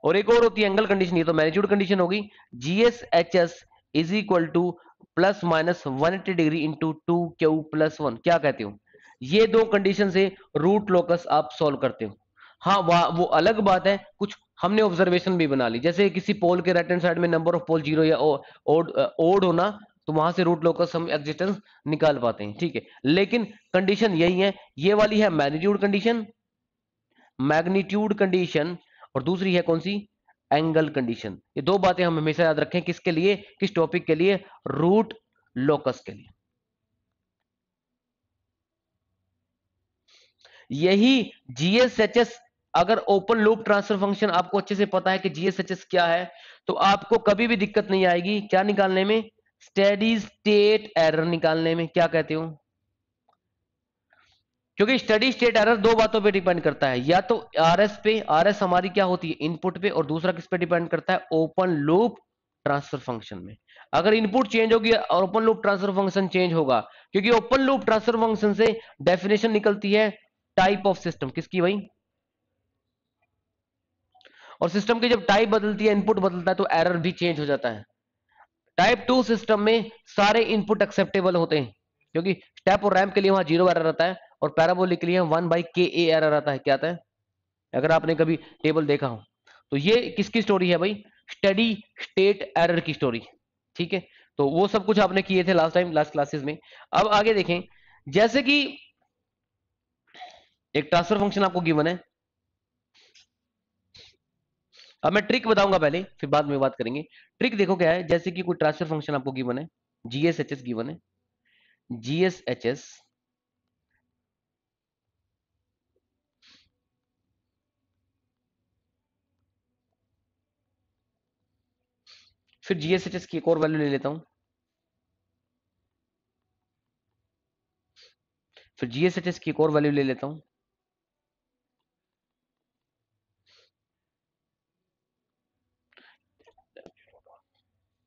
और एक और होती है एंगल कंडीशन ये तो मैग्नीट्यूड कंडीशन होगी GS H S is equal to plus minus one eighty degree into two q plus one क्या कहते हो ये दो कंडीशन से रूट लोकस आप सोल्व करते हो हाँ वा, वो अलग बात है कुछ हमने ऑब्जर्वेशन भी बना ली जैसे किसी पोल के राइट हैंड साइड में नंबर ऑफ पोल जीरो या ओड ओड होना तो वहां से रूट लोकस हम एग्जिस्टेंस निकाल पाते हैं ठीक है लेकिन कंडीशन यही है ये वाली है मैग्नीट्यूड कंडीशन मैग्नीट्यूड कंडीशन और दूसरी है कौन सी एंगल कंडीशन ये दो बातें हम हमेशा याद रखें किसके लिए किस टॉपिक के लिए रूट लोकस के लिए यही जीएसएचएस अगर ओपन लूप ट्रांसफर फंक्शन आपको अच्छे से पता है कि जीएसएचएस क्या है तो आपको कभी भी दिक्कत नहीं आएगी क्या निकालने में स्टडी स्टेट एरर निकालने में क्या कहते हो क्योंकि स्टडी स्टेट एरर दो बातों पे डिपेंड करता है या तो आरएस पे आरएस हमारी क्या होती है इनपुट पे और दूसरा किस पे डिपेंड करता है ओपन लूप ट्रांसफर फंक्शन में अगर इनपुट चेंज होगी और open loop transfer function change होगा क्योंकि ओपन लूप ट्रांसफर फंक्शन से डेफिनेशन निकलती है टाइप ऑफ सिस्टम किसकी भाई और सिस्टम की जब टाइप बदलती है इनपुट बदलता है तो एरर भी चेंज हो जाता है टाइप टू सिस्टम में सारे इनपुट एक्सेप्टेबल होते हैं क्योंकि स्टेप और रैम के लिए वहां जीरो एरर रहता है और पैराबोलिक के लिए वन बाई के ए एरर आता है क्या आता है अगर आपने कभी टेबल देखा हो तो ये किसकी स्टोरी है भाई स्टडी स्टेट एरर की स्टोरी ठीक है तो वो सब कुछ आपने किए थे लास्ट टाइम लास्ट क्लासेस में अब आगे देखें जैसे कि एक ट्रांसफर फंक्शन आपको गिवन है अब मैं ट्रिक बताऊंगा पहले फिर बाद में बात करेंगे ट्रिक देखो क्या है जैसे कि कोई ट्रांसफर फंक्शन आपको गिवन है जीएसएचएस गिवन है जीएसएचएस फिर जीएसएचएस की एक और वैल्यू ले लेता हूं फिर जीएसएचएस की एक और वैल्यू ले लेता हूं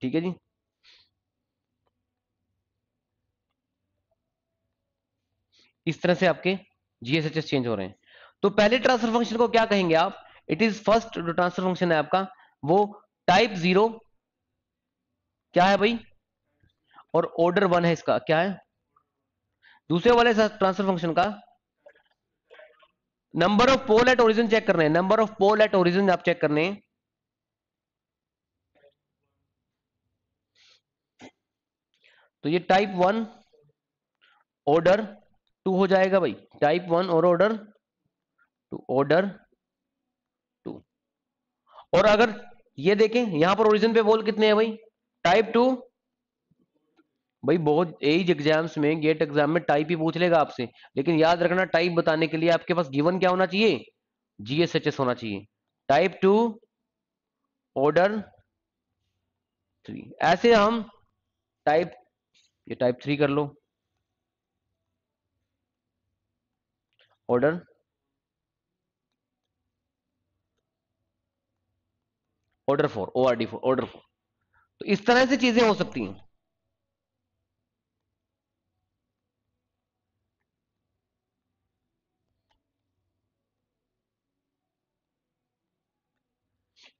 ठीक है जी इस तरह से आपके जीएसएचएस चेंज हो रहे हैं तो पहले ट्रांसफर फंक्शन को क्या कहेंगे आप इट इज फर्स्ट जो ट्रांसफर फंक्शन है आपका वो टाइप जीरो क्या है भाई और ऑर्डर वन है इसका क्या है दूसरे वाले ट्रांसफर फंक्शन का number of pole at origin check करने हैं number of pole at origin आप चेक करने हैं तो ये टाइप वन ऑर्डर टू हो जाएगा भाई टाइप वन और ऑर्डर टू ऑर्डर टू और अगर ये देखें यहां पर ओरिजिन पे बोल कितने हैं भाई टाइप टू भाई बहुत एज एग्जाम्स में गेट एग्जाम में टाइप ही पूछ लेगा आपसे लेकिन याद रखना टाइप बताने के लिए आपके पास गिवन क्या होना चाहिए जीएसएचएस होना चाहिए टाइप टू ऑर्डर थ्री ऐसे हम टाइप ये टाइप थ्री कर लो order order four O R D four order four तो इस तरह से चीजें हो सकती हैं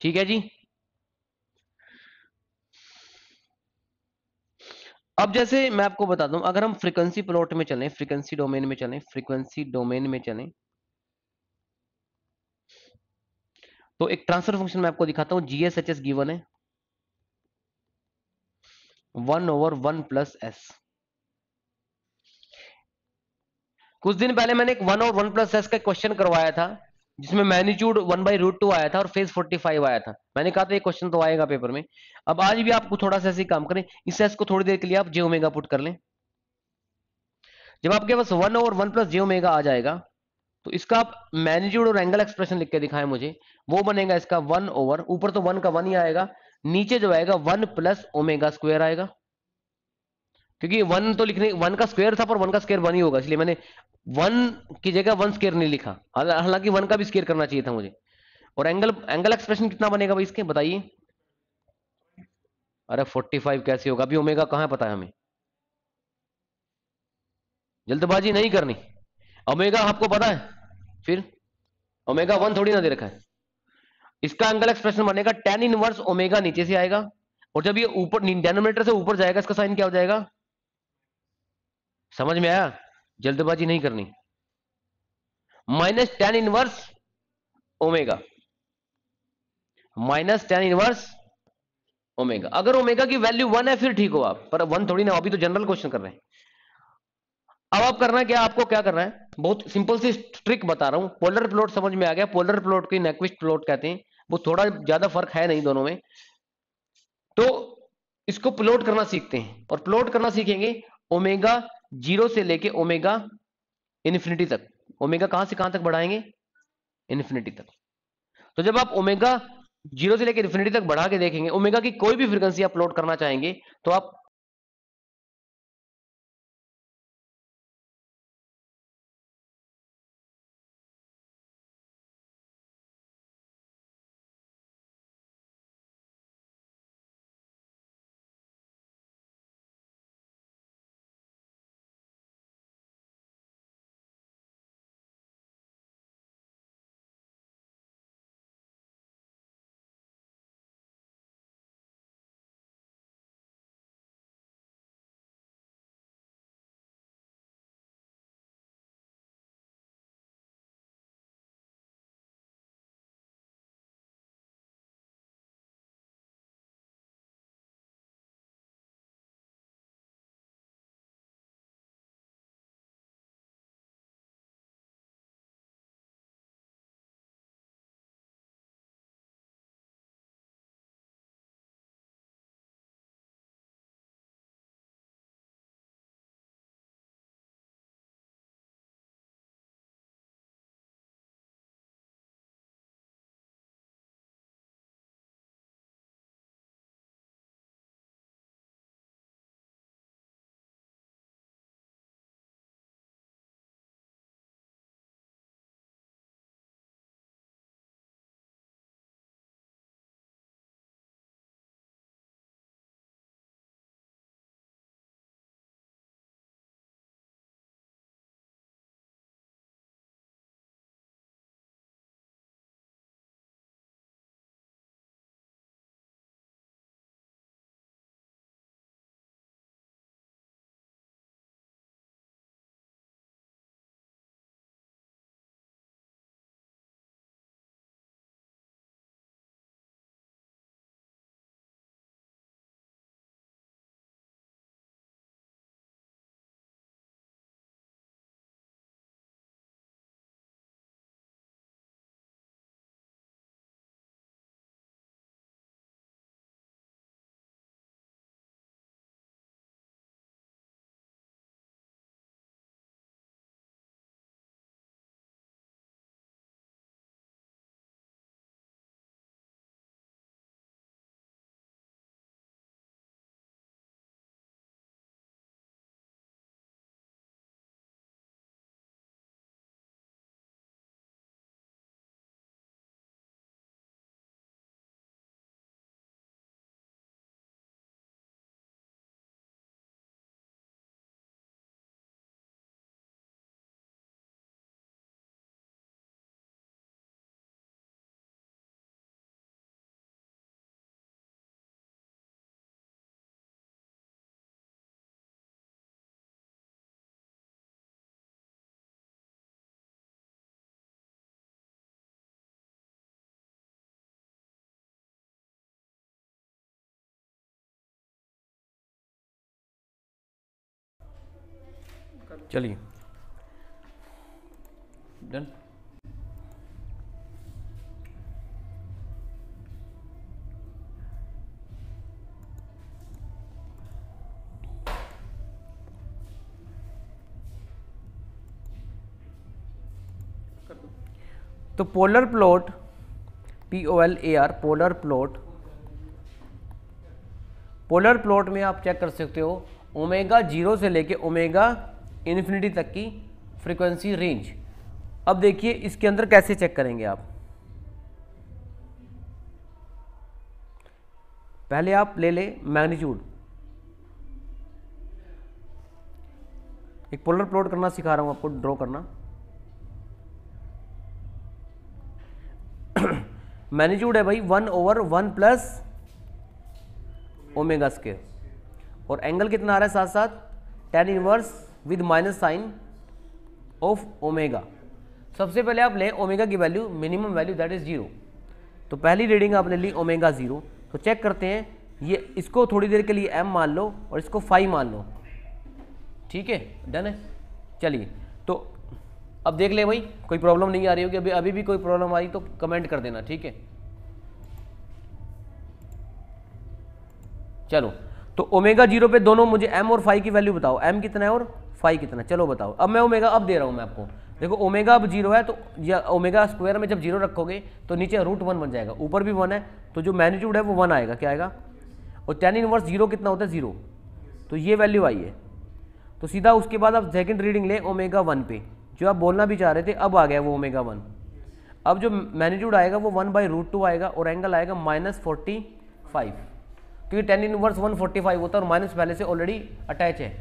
ठीक है जी अब जैसे मैं आपको बता दूं अगर हम फ्रीक्वेंसी प्लॉट में चलें फ्रीक्वेंसी डोमेन में चलें फ्रीक्वेंसी डोमेन में चलें तो एक ट्रांसफर फंक्शन मैं आपको दिखाता हूं जीएसएचएस गिवन है one over one plus s कुछ दिन पहले मैंने एक one over one plus s का क्वेश्चन करवाया था जिसमें magnitude one by root two आया था और फेज 45 आया था मैंने कहा था ये क्वेश्चन तो आएगा पेपर में अब आज भी आपको थोड़ा सा ऐसे काम करें इस एस को थोड़ी देर के लिए आप जे ओमेगा पुट कर लें जब आपके पास वन और वन प्लस जे ओमेगा आ जाएगा तो इसका आप मैग्नीट्यूड और एंगल एक्सप्रेशन लिख के दिखाएं मुझे वो बनेगा इसका वन ओवर ऊपर तो वन का वन ही आएगा नीचे जो आएगा वन प्लस ओमेगा स्क्वायर आएगा क्योंकि वन तो लिखने वन का स्क्वेयर था पर वन का स्क्वेयर वन ही होगा इसलिए मैंने वन की जगह वन स्केयर नहीं लिखा हालांकि वन का भी स्केयर करना चाहिए था मुझे और एंगल एंगल एक्सप्रेशन कितना बनेगा भाई इसके बताइए अरे 45 कैसे होगा अभी ओमेगा कहां पता है हमें जल्दबाजी नहीं करनी ओमेगा आपको पता है फिर ओमेगा वन थोड़ी ना दे रखा है इसका एंगल एक्सप्रेशन बनेगा टेन इनवर्स ओमेगा नीचे से आएगा और जब ये ऊपर डेनोमीटर से ऊपर जाएगा इसका साइन क्या हो जाएगा समझ में आया जल्दबाजी नहीं करनी minus tan inverse omega minus tan inverse omega अगर ओमेगा की वैल्यू वन है फिर ठीक हो आप पर वन थोड़ी ना अभी तो जनरल क्वेश्चन कर रहे हैं अब आप करना क्या आपको क्या करना है बहुत सिंपल सी ट्रिक बता रहा हूं पोलर प्लॉट समझ में आ गया पोलर प्लॉट को नेक्विस्ट प्लॉट कहते हैं वो थोड़ा ज्यादा फर्क है नहीं दोनों में तो इसको प्लॉट करना सीखते हैं और प्लॉट करना सीखेंगे ओमेगा जीरो से लेके ओमेगा इन्फिनिटी तक ओमेगा कहां से कहां तक बढ़ाएंगे इन्फिनिटी तक तो जब आप ओमेगा जीरो से लेकर इन्फिनिटी तक बढ़ा के देखेंगे ओमेगा की कोई भी फ्रीक्वेंसी आप प्लॉट करना चाहेंगे तो आप चलिए डन तो polar plot P O L A R polar plot polar plot में आप चेक कर सकते हो ओमेगा जीरो से लेके ओमेगा इन्फिनिटी तक की फ्रीक्वेंसी रेंज अब देखिए इसके अंदर कैसे चेक करेंगे आप पहले आप ले ले मैग्नीट्यूड एक पोलर प्लॉट करना सिखा रहा हूं आपको ड्रॉ करना <coughs> मैग्नीट्यूड है भाई one over one plus omega square और एंगल कितना आ रहा है साथ साथ tan inverse with minus sign of omega सबसे पहले आप लें ओमेगा की value minimum value that is zero तो पहली रीडिंग आपने ली ओमेगा ज़ीरो तो चेक करते हैं ये इसको थोड़ी देर के लिए एम मान लो और इसको फाइव मान लो ठीक है डन है चलिए तो अब देख ले भाई कोई प्रॉब्लम नहीं आ रही होगी अभी अभी भी कोई प्रॉब्लम आ रही तो कमेंट कर देना ठीक है चलो तो ओमेगा जीरो पे दोनों मुझे एम और फाइव की वैल्यू बताओ एम कितना है और फाइव कितना चलो बताओ अब मैं ओमेगा अब दे रहा हूँ मैं आपको देखो ओमेगा अब जीरो है तो या ओमेगा स्क्वायर में जब जीरो रखोगे तो नीचे रूट वन बन जाएगा ऊपर भी वन है तो जो मैग्नीट्यूड है वो वन आएगा क्या आएगा और टेन इनवर्स जीरो कितना होता है जीरो तो ये वैल्यू आई है तो सीधा उसके बाद आप सेकेंड रीडिंग लें ओमेगा वन पे जो आप बोलना भी चाह रहे थे अब आ गया वो ओमेगा वन अब जो मैग्नीट्यूड आएगा वो वन बाई रूट टू आएगा और एंगल आएगा माइनस फोर्टी फाइव क्योंकि tan inverse one forty five होता है और माइनस पहले से ऑलरेडी अटैच है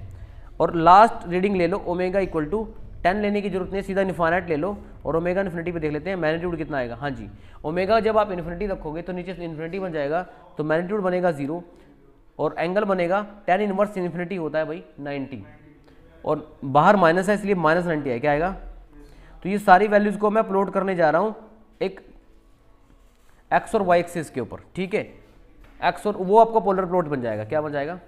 और लास्ट रीडिंग ले लो ओमेगा इक्वल टू टेन लेने की जरूरत नहीं सीधा इन्फानाइट ले लो और ओमेगा इन्फिनिटी पे देख लेते हैं मैग्नीट्यूड कितना आएगा हाँ जी ओमेगा जब आप इन्फिनिटी रखोगे तो नीचे इन्फिनिटी बन जाएगा तो मैग्नीट्यूड बनेगा जीरो और एंगल बनेगा टेन इनवर्स इन्फिनिटी होता है भाई नाइन्टी और बाहर माइनस है इसलिए माइनस नाइन्टी है क्या आएगा तो ये सारी वैल्यूज़ को मैं अपलोड करने जा रहा हूँ एक एक्स और वाई एक्सिस के ऊपर ठीक है एक्स और वो आपका पोलर प्लॉट बन जाएगा क्या बन जाएगा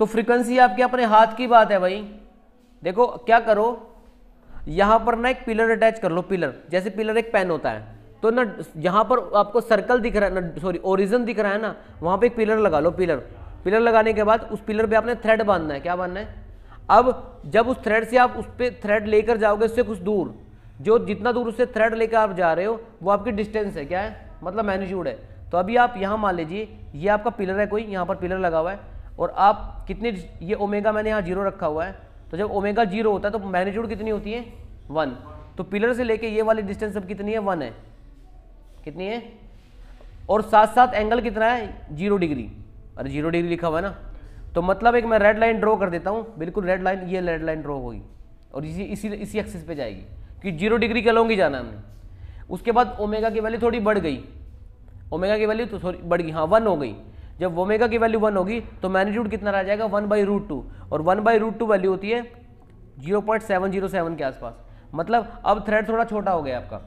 तो फ्रीक्वेंसी आपके अपने हाथ की बात है भाई देखो क्या करो यहाँ पर ना एक पिलर अटैच कर लो पिलर जैसे पिलर एक पेन होता है तो ना यहां पर आपको सर्कल दिख रहा है ना सॉरी ओरिजन दिख रहा है ना वहाँ पे एक पिलर लगा लो पिलर पिलर लगाने के बाद उस पिलर पे आपने थ्रेड बांधना है क्या बांधना है अब जब उस थ्रेड से आप उस पर थ्रेड लेकर जाओगे उससे कुछ दूर जो जितना दूर उससे थ्रेड लेकर आप जा रहे हो वो आपकी डिस्टेंस है क्या है मतलब मैग्नीट्यूड है तो अभी आप यहाँ मान लीजिए ये आपका पिलर है कोई यहाँ पर पिलर लगा हुआ है और आप कितने ये ओमेगा मैंने यहाँ जीरो रखा हुआ है तो जब ओमेगा जीरो होता है तो मैग्नीट्यूड कितनी होती है वन तो पिलर से लेके ये वाली डिस्टेंस अब कितनी है वन है कितनी है और साथ साथ एंगल कितना है जीरो डिग्री अरे जीरो डिग्री लिखा हुआ है ना तो मतलब एक मैं रेड लाइन ड्रॉ कर देता हूँ बिल्कुल रेड लाइन ये रेड लाइन ड्रॉ होगी और इसी इसी इसी एक्सिस पे जाएगी कि जीरो डिग्री के लॉन्ग ही जाना हमने उसके बाद ओमेगा की वैल्यू थोड़ी बढ़ गई ओमेगा की वैल्यू तो थोड़ी बढ़ गई हाँ वन हो गई जब ओमेगा की वैल्यू वन होगी तो मैग्नीट्यूड कितना रह जाएगा वन बाई रूट टू और one by root two value होती है zero point seven zero seven के आसपास मतलब अब थ्रेड थोड़ा छोटा हो गया आपका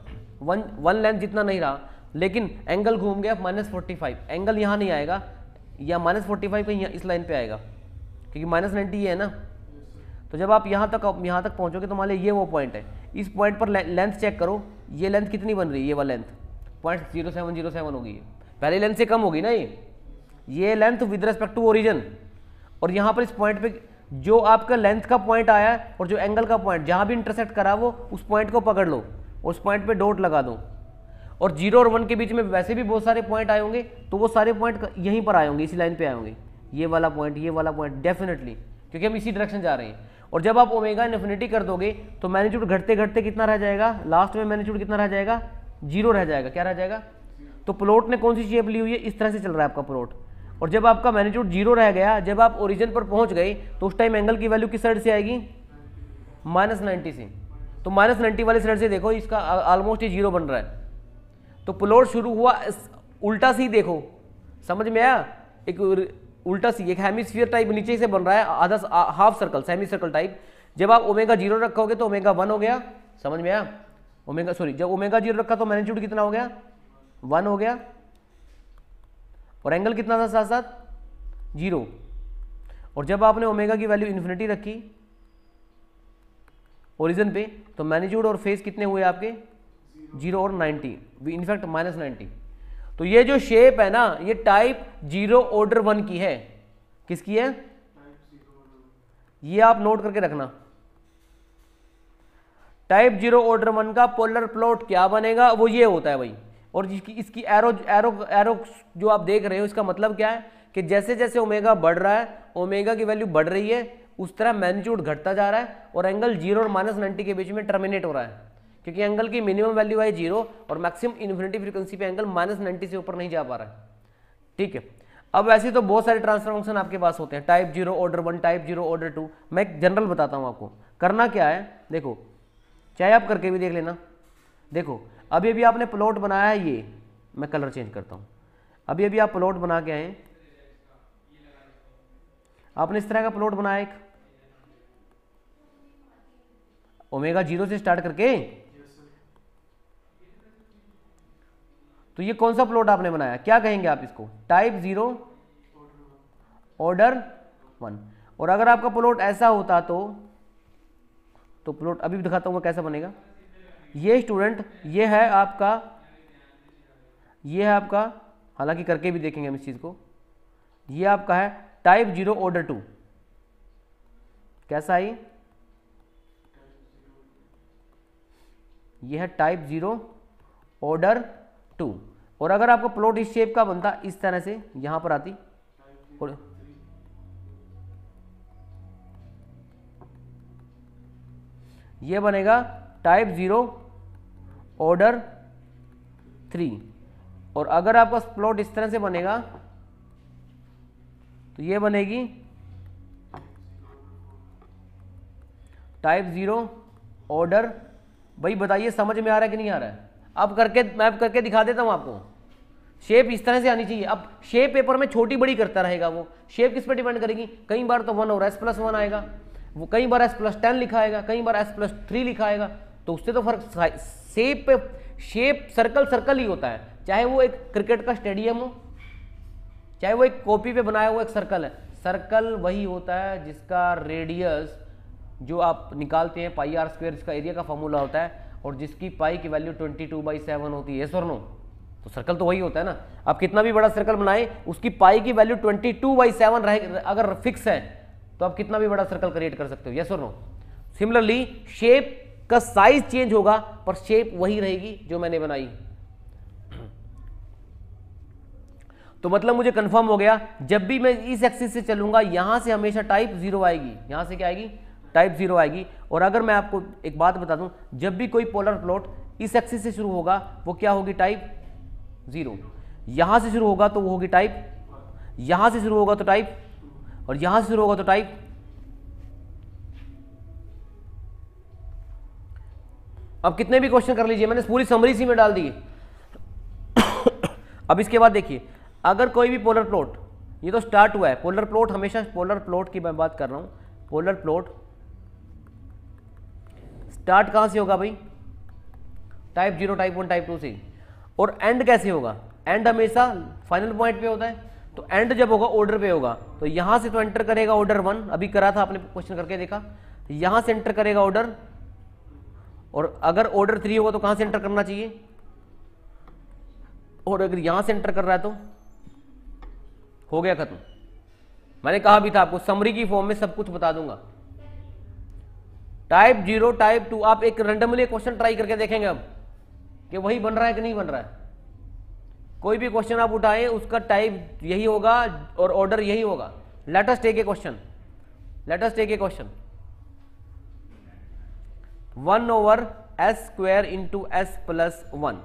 वन वन लेंथ जितना नहीं रहा लेकिन एंगल घूम गया माइनस फोर्टी फाइव एंगल यहाँ नहीं आएगा या माइनस फोर्टी फाइव कहीं इस लाइन पर आएगा क्योंकि माइनस नाइन्टी ये है ना तो जब आप यहाँ तक यहाँ तक पहुँचोगे तो मान लिया ये वो पॉइंट है इस पॉइंट पर लेंथ चेक करो ये लेंथ कितनी बन रही है ये वह length point zero seven zero seven होगी पहले लेंथ से कम होगी ना ये ये length with respect to origin और यहाँ पर इस पॉइंट पे जो आपका लेंथ का पॉइंट आया और जो एंगल का पॉइंट जहाँ भी इंटरसेक्ट करा वो उस पॉइंट को पकड़ लो उस पॉइंट पे डॉट लगा दो और जीरो और वन के बीच में वैसे भी बहुत सारे पॉइंट आए होंगे तो वो सारे पॉइंट यहीं पर आए होंगे इसी लाइन पे आए होंगे ये वाला पॉइंट ये वाला पॉइंट डेफिनेटली क्योंकि हम इसी डायरेक्शन जा रहे हैं और जब आप ओमेगा इन्फिनिटी कर दोगे तो मैग्नीट्यूड घटते घटते कितना रह जाएगा लास्ट में मैग्नीट्यूड कितना रह जाएगा जीरो रह जाएगा क्या रह जाएगा तो प्लॉट ने कौन सी शेप ली हुई है इस तरह से चल रहा है आपका प्लॉट और जब आपका मैग्नीट्यूड जीरो रह गया जब आप ओरिजिन पर पहुंच गए तो उस टाइम एंगल की वैल्यू किस साइड से आएगी माइनस नाइन्टी से तो माइनस नाइन्टी वाली साइड से देखो इसका ऑलमोस्ट ये जीरो बन रहा है तो प्लॉट शुरू हुआ उल्टा सी देखो समझ में आया एक उल्टा सी एक हेमिस्फीयर टाइप नीचे से बन रहा है आधा half circle semi circle type जब आप ओमेगा जीरो रखोगे तो ओमेगा वन हो गया समझ में आया ओमेगा सॉरी जब ओमेगा जीरो रखा तो मैग्नीट्यूड कितना हो गया वन हो गया और एंगल कितना था साथ साथ जीरो और जब आपने ओमेगा की वैल्यू इन्फिनिटी रखी ओरिजन पे तो मैनीजूड और फेस कितने हुए आपके जीरो और नाइन्टी इनफैक्ट माइनस नाइन्टी तो ये जो शेप है ना ये टाइप जीरो ऑर्डर वन की है किसकी है ये आप नोट करके रखना टाइप जीरो ऑर्डर वन का पोलर प्लॉट क्या बनेगा वो ये होता है भाई और जिसकी इसकी एरो एरो एरो जो आप देख रहे हो इसका मतलब क्या है कि जैसे जैसे ओमेगा बढ़ रहा है ओमेगा की वैल्यू बढ़ रही है उस तरह मैग्नीट्यूड घटता जा रहा है और एंगल जीरो और माइनस नाइन्टी के बीच में टर्मिनेट हो रहा है क्योंकि एंगल की मिनिमम वैल्यू है जीरो और मैक्सिमम इन्फिनिटी फ्रिक्वेंसी पे एंगल माइनस नाइन्टी से ऊपर नहीं जा पा रहा है ठीक है अब वैसे तो बहुत सारे ट्रांसफर फंक्शन आपके पास होते हैं type zero order one type zero order two मैं एक जनरल बताता हूँ आपको करना क्या है देखो चाहे आप करके भी देख लेना देखो अभी अभी आपने प्लॉट बनाया है ये मैं कलर चेंज करता हूँ अभी अभी आप प्लॉट बना के आए आपने इस तरह का प्लॉट बनाया एक ओमेगा जीरो से स्टार्ट करके तो ये कौन सा प्लॉट आपने बनाया क्या कहेंगे आप इसको टाइप जीरो ऑर्डर वन और अगर आपका प्लॉट ऐसा होता तो तो प्लॉट अभी भी दिखाता हूँ कैसा बनेगा ये स्टूडेंट ये है आपका ये है आपका हालांकि करके भी देखेंगे हम इस चीज़ को ये आपका है टाइप जीरो ऑर्डर टू कैसा आई ये है टाइप जीरो ऑर्डर टू और अगर आपको प्लॉट इस शेप का बनता इस तरह से यहां पर आती और ये बनेगा टाइप जीरो ऑर्डर थ्री और अगर आपका प्लॉट इस तरह से बनेगा तो ये बनेगी टाइप जीरो ऑर्डर भाई बताइए समझ में आ रहा है कि नहीं आ रहा है अब करके मैप करके दिखा देता हूं आपको शेप इस तरह से आनी चाहिए अब शेप पेपर में छोटी बड़ी करता रहेगा वो शेप किस पर डिपेंड करेगी कई बार तो वन और एस प्लस वन आएगा वो कई बार एस प्लस टेन लिखा आएगा कई बार एस प्लस थ्री लिखा आएगा तो उससे तो फर्क शेप शेप सर्कल सर्कल ही होता है चाहे वो एक क्रिकेट का स्टेडियम हो चाहे वो एक कॉपी पे बनाया हुआ एक सर्कल है सर्कल वही होता है जिसका रेडियस जो आप निकालते हैं पाई आर स्क्वेयर जिसका एरिया का फॉर्मूला होता है और जिसकी पाई की value twenty two by seven होती है सोनो तो सर्कल तो वही होता है ना आप कितना भी बड़ा सर्कल बनाए उसकी पाई की value twenty two by seven रहे अगर फिक्स है तो आप कितना भी बड़ा सर्कल क्रिएट कर सकते हो यस और नो सिमिलरली शेप का साइज चेंज होगा पर शेप वही रहेगी जो मैंने बनाई तो मतलब मुझे कंफर्म हो गया जब भी मैं इस एक्सिस से चलूंगा यहां से हमेशा टाइप जीरो आएगी यहां से क्या आएगी टाइप जीरो आएगी और अगर मैं आपको एक बात बता दूं जब भी कोई पोलर प्लॉट इस एक्सिस से शुरू होगा वो क्या होगी टाइप जीरो यहां से शुरू होगा तो वो होगी टाइप यहां से शुरू होगा तो टाइप और यहां से शुरू होगा तो टाइप अब कितने भी क्वेश्चन कर लीजिए मैंने पूरी समरी सी में डाल दी अब इसके बाद देखिए अगर कोई भी पोलर प्लॉट ये तो स्टार्ट हुआ है पोलर प्लॉट हमेशा पोलर प्लॉट की मैं बात कर रहा हूँ पोलर प्लॉट स्टार्ट कहाँ से होगा भाई type zero type one type two से और एंड कैसे होगा एंड हमेशा फाइनल पॉइंट पे होता है तो एंड जब होगा ऑर्डर पे होगा तो यहां से तो एंटर करेगा ऑर्डर वन अभी करा था आपने क्वेश्चन करके देखा यहां से एंटर करेगा ऑर्डर और अगर ऑर्डर थ्री होगा तो कहां से एंटर करना चाहिए और अगर यहां से एंटर कर रहा है तो हो गया खत्म मैंने कहा भी था आपको समरी की फॉर्म में सब कुछ बता दूंगा टाइप जीरो टाइप टू आप एक रेंडमली क्वेश्चन ट्राई करके देखेंगे अब कि वही बन रहा है कि नहीं बन रहा है कोई भी क्वेश्चन आप उठाएं उसका टाइप यही होगा और ऑर्डर यही होगा लेटेस्ट एक ए क्वेश्चन लेटेस्ट एक question one over s square into s plus one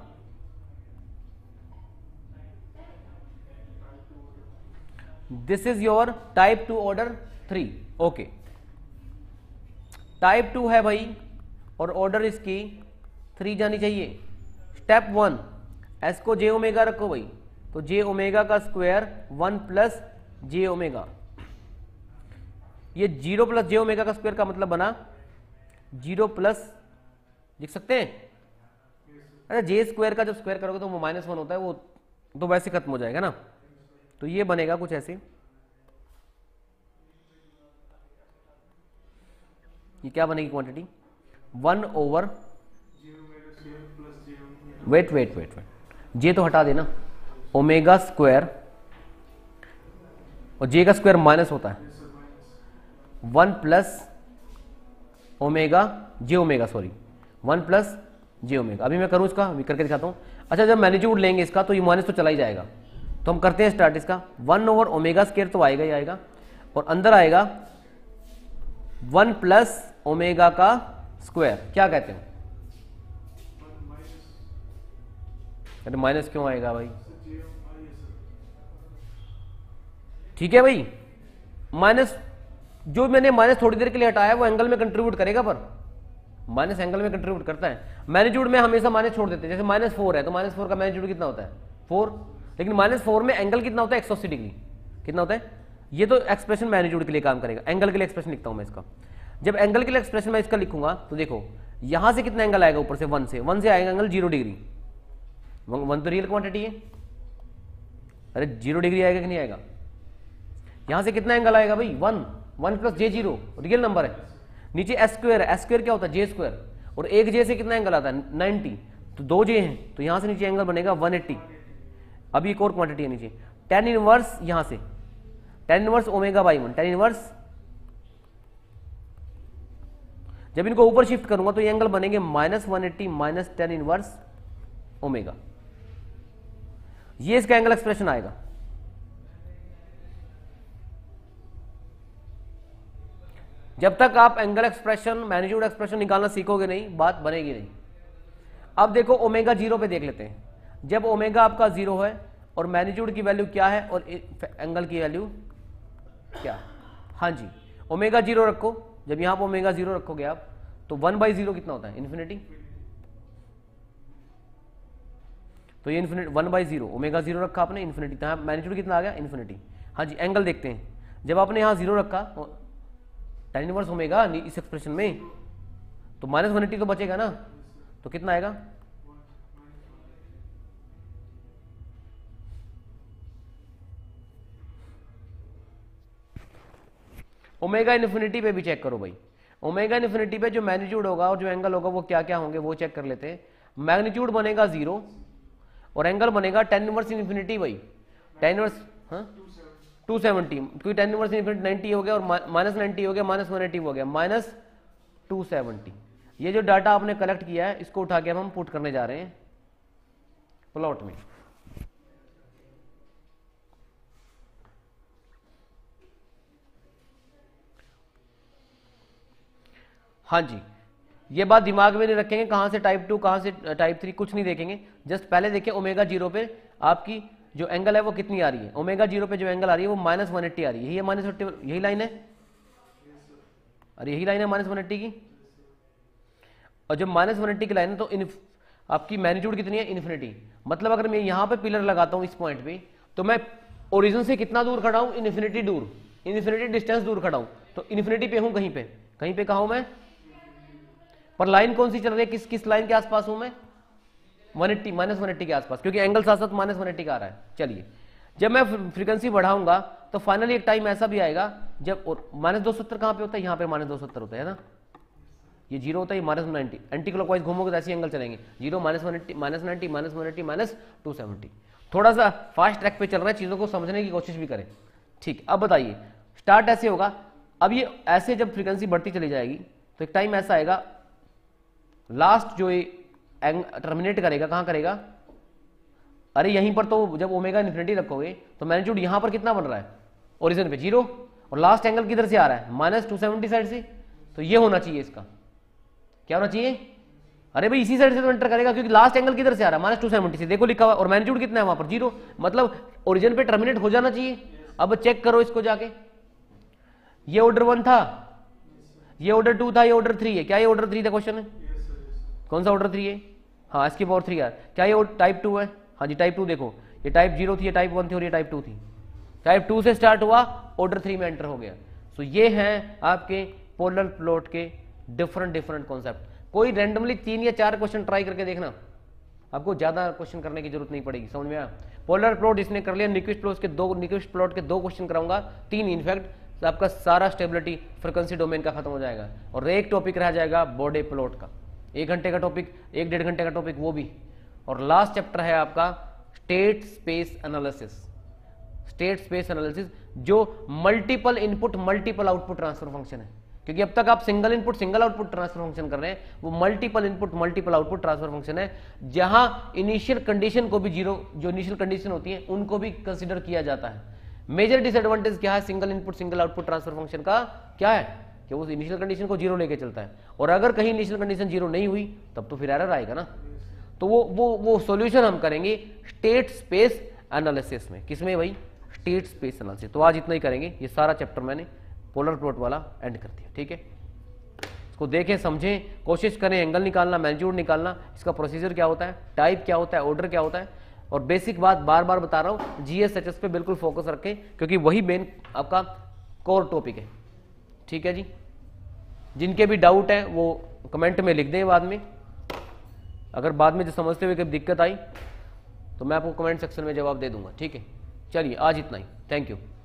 this is your type two order three okay type two है भाई और ऑर्डर इसकी थ्री जानी चाहिए स्टेप वन एस को जे ओमेगा रखो भाई तो जे ओमेगा का स्क्वायर वन प्लस जे ओमेगा ये जीरो प्लस जे ओमेगा का स्क्वायर का मतलब बना जीरो प्लस लिख सकते हैं अरे जे स्क्वायर का जब स्क्वायर करोगे तो वो माइनस वन होता है वो तो वैसे खत्म हो जाएगा ना तो ये बनेगा कुछ ऐसे ये क्या बनेगी quantity one over wait wait wait wait j तो हटा देना ओमेगा स्क्वायर और जे का स्क्वायर माइनस होता है one plus omega j omega sorry one plus जे ओमेगा अभी मैं करूँ इसका अभी करके दिखाता हूँ अच्छा जब मैग्नीट्यूड लेंगे इसका तो ये माइनस तो चला ही जाएगा तो हम करते हैं स्टार्ट इसका वन ओवर ओमेगा स्केयर तो आएगा ही आएगा और अंदर आएगा वन प्लस ओमेगा का स्क्वायर क्या कहते हैं अरे माइनस क्यों आएगा भाई ठीक है भाई माइनस जो मैंने माइनस थोड़ी देर के लिए हटाया वो एंगल में कंट्रीब्यूट करेगा पर माइनस एंगल में कंट्रीब्यूट करता है मैनेजूड में हमेशा माइनस छोड़ देते हैं जैसे माइनस फोर है तो माइनस फोर का मैनेजूड कितना होता है फोर लेकिन माइनस फोर में एंगल कितना होता है एक डिग्री कितना होता है ये तो एक्सप्रेशन मैनेजूड के लिए काम करेगा एंगल के लिए एक्सप्रेशन लिखता हूँ मैं इसका जब एंगल के लिए एक्सप्रेशन मैं इसका लिखूंगा तो देखो यहां से कितना एंगल आएगा ऊपर से वन से वन से आएगा एंगल जीरो डिग्री वन तो रियल क्वांटिटी है अरे जीरो डिग्री आएगा कि नहीं आएगा यहां से कितना एंगल आएगा भाई one one plus j zero real number है नीचे एस स्क्वेयर है एस स्क्वेयर क्या होता है जे स्क्वेयर और एक जे से कितना एंगल आता है नाइनटी तो दो जे हैं तो यहां से नीचे एंगल बनेगा वन एट्टी अभी एक और क्वांटिटी है नीचे टेन इनवर्स यहां से tan inverse omega by one tan inverse जब इनको ऊपर शिफ्ट करूंगा तो ये एंगल बनेंगे minus one eighty minus tan inverse omega ये इसका एंगल एक्सप्रेशन आएगा जब तक आप एंगल एक्सप्रेशन मैग्नीट्यूड एक्सप्रेशन निकालना सीखोगे नहीं बात बनेगी नहीं अब देखो ओमेगा जीरो पे देख लेते हैं जब ओमेगा आपका जीरो है और मैग्नीट्यूड की वैल्यू क्या है और एंगल की वैल्यू क्या हाँ जी ओमेगा जीरो रखो जब यहाँ पर ओमेगा जीरो रखोगे आप तो वन बाई जीरो कितना होता है इन्फिनिटी तो ये infinity one by zero omega zero रखा आपने इन्फिनिटी मैग्नीट्यूड तो कितना आ गया इन्फिनिटी हाँ जी एंगल देखते हैं जब आपने यहां जीरो रखा टेन इनवर्स होमेगा इस एक्सप्रेशन में तो माइनस वन एट्टी तो बचेगा ना तो कितना आएगा ओमेगा इन्फिनिटी पे भी चेक करो भाई ओमेगा इन्फिनिटी पे जो मैग्नीट्यूड होगा और जो एंगल होगा वो क्या क्या होंगे वो चेक कर लेते हैं मैग्नीट्यूड बनेगा जीरो और एंगल बनेगा टेन इनवर्स इन्फिनिटी भाई टेन इनवर्स हाँ टू सेवनटी क्योंकि टेन इनवर्स इन्फिनिटी नाइनटी हो गया और माइनस नाइनटी हो गया माइनस वन एटी हो गया माइनस टू सेवेंटी ये जो डाटा आपने कलेक्ट किया है इसको उठा के हम पुट करने जा रहे हैं प्लॉट में हाँ जी ये बात दिमाग में नहीं रखेंगे कहां से टाइप टू कहां से टाइप थ्री कुछ नहीं देखेंगे जस्ट पहले देखें ओमेगा जीरो पे आपकी जो एंगल है वो कितनी आ रही है ओमेगा जीरो पे जो एंगल आ रही है वो माइनस वन एट्टी आ रही है यही माइनस एट्टी यही लाइन है अरे यही लाइन है माइनस वन एट्टी की और जब माइनस वन एट्टी की लाइन है तो इन आपकी मैग्नीट्यूड कितनी है इन्फिनिटी मतलब अगर मैं यहां पे पिलर लगाता हूं इस पॉइंट पे तो मैं ओरिजिन से कितना दूर खड़ा हूं इन्फिनिटी दूर इन्फिनिटी डिस्टेंस दूर खड़ा हूं तो इन्फिनिटी पे हूं कहीं पे कहीं पे कहा हूं मैं पर लाइन कौन सी चल रही है किस किस लाइन के आसपास हूं मैं one eighty minus one eighty के आसपास क्योंकि एंगल साथ साथ माइनस वन एट्टी का आ रहा है चलिए जब मैं फ्रीक्वेंसी बढ़ाऊंगा तो फाइनली एक टाइम ऐसा भी आएगा जब और माइनस दो सत्तर कहाँ पर होता है यहाँ पर माइनस दो सत्तर होता है ना ये जीरो होता है minus one ninety anti clockwise घूमोगे तो ऐसे एंगल चलेंगे zero minus one eighty minus ninety minus one eighty minus two seventy थोड़ा सा फास्ट ट्रैक पे चल रहा है चीज़ों को समझने की कोशिश भी करें ठीक अब बताइए स्टार्ट ऐसे होगा अब ये ऐसे जब फ्रीक्वेंसी बढ़ती चली जाएगी तो एक टाइम ऐसा आएगा लास्ट जो ये एंग टर्मिनेट करेगा कहां करेगा अरे यहीं पर तो जब ओमेगा इन्फिनिटी रखोगे तो मैग्नीट्यूड यहां पर कितना बन रहा है ओरिजिन पे जीरो और लास्ट एंगल किधर से आ रहा है माइनस टू सेवेंटी साइड से तो ये होना चाहिए इसका क्या होना चाहिए अरे भाई इसी साइड से तो एंटर करेगा क्योंकि लास्ट एंगल किधर से आ रहा है माइनस टू सेवेंटी से देखो लिखा हुआ और मैग्नीट्यूड कितना है वहां पर जीरो मतलब ओरिजिन पे टर्मिनेट हो जाना चाहिए अब चेक करो इसको जाके ये ऑर्डर वन था ये ऑर्डर टू था ये ऑर्डर थ्री है क्या ये ऑर्डर थ्री था क्वेश्चन है कौन सा ऑर्डर थ्री है हाँ इसके पावर थ्री आर क्या ये टाइप टू है हाँ जी टाइप टू देखो ये टाइप जीरो थी ये टाइप वन थी और ये टाइप टू थी टाइप टू से स्टार्ट हुआ ऑर्डर थ्री में एंटर हो गया सो ये हैं आपके पोलर प्लॉट के डिफरेंट डिफरेंट कॉन्सेप्ट कोई रैंडमली तीन या चार क्वेश्चन ट्राई करके देखना आपको ज्यादा क्वेश्चन करने की जरूरत नहीं पड़ेगी समझ में आया पोलर प्लॉट इसने कर लिया निक्विस्ट प्लॉट के दो निक्विस्ट प्लॉट के दो क्वेश्चन कराऊंगा तीन इनफैक्ट आपका सारा स्टेबिलिटी फ्रिक्वेंसी डोमेन का खत्म हो जाएगा और एक टॉपिक रह जाएगा बॉडी प्लॉट का एक घंटे का टॉपिक एक डेढ़ घंटे का टॉपिक वो भी और लास्ट चैप्टर है आपका state space analysis state space analysis जो multiple input multiple output transfer function है क्योंकि अब तक आप single input single output transfer function कर रहे हैं वो multiple input multiple output transfer function है जहां इनिशियल कंडीशन को भी जीरो जो इनिशियल कंडीशन होती है उनको भी कंसिडर किया जाता है मेजर डिसएडवांटेज क्या है single input single output transfer function का क्या है कि वो इनिशियल कंडीशन को जीरो लेके चलता है और अगर कहीं इनिशियल कंडीशन जीरो नहीं हुई तब तो फिर एरर आएगा ना तो वो वो वो सोल्यूशन हम करेंगे स्टेट स्पेस एनालिसिस में किसमें भाई स्टेट स्पेस एनालिसिस तो आज इतना ही करेंगे ये सारा चैप्टर मैंने पोलर प्लॉट वाला एंड कर दिया ठीक है इसको देखें समझें कोशिश करें एंगल निकालना मैग्नीट्यूड निकालना इसका प्रोसीजर क्या होता है टाइप क्या होता है ऑर्डर क्या होता है और बेसिक बात बार बार बता रहा हूँ जीएसएचएस पे बिल्कुल फोकस रखें क्योंकि वही मेन आपका कोर टॉपिक है ठीक है जी जिनके भी डाउट है वो कमेंट में लिख दें बाद में अगर बाद में जो समझते हुए कभी दिक्कत आई तो मैं आपको कमेंट सेक्शन में जवाब दे दूंगा ठीक है चलिए आज इतना ही थैंक यू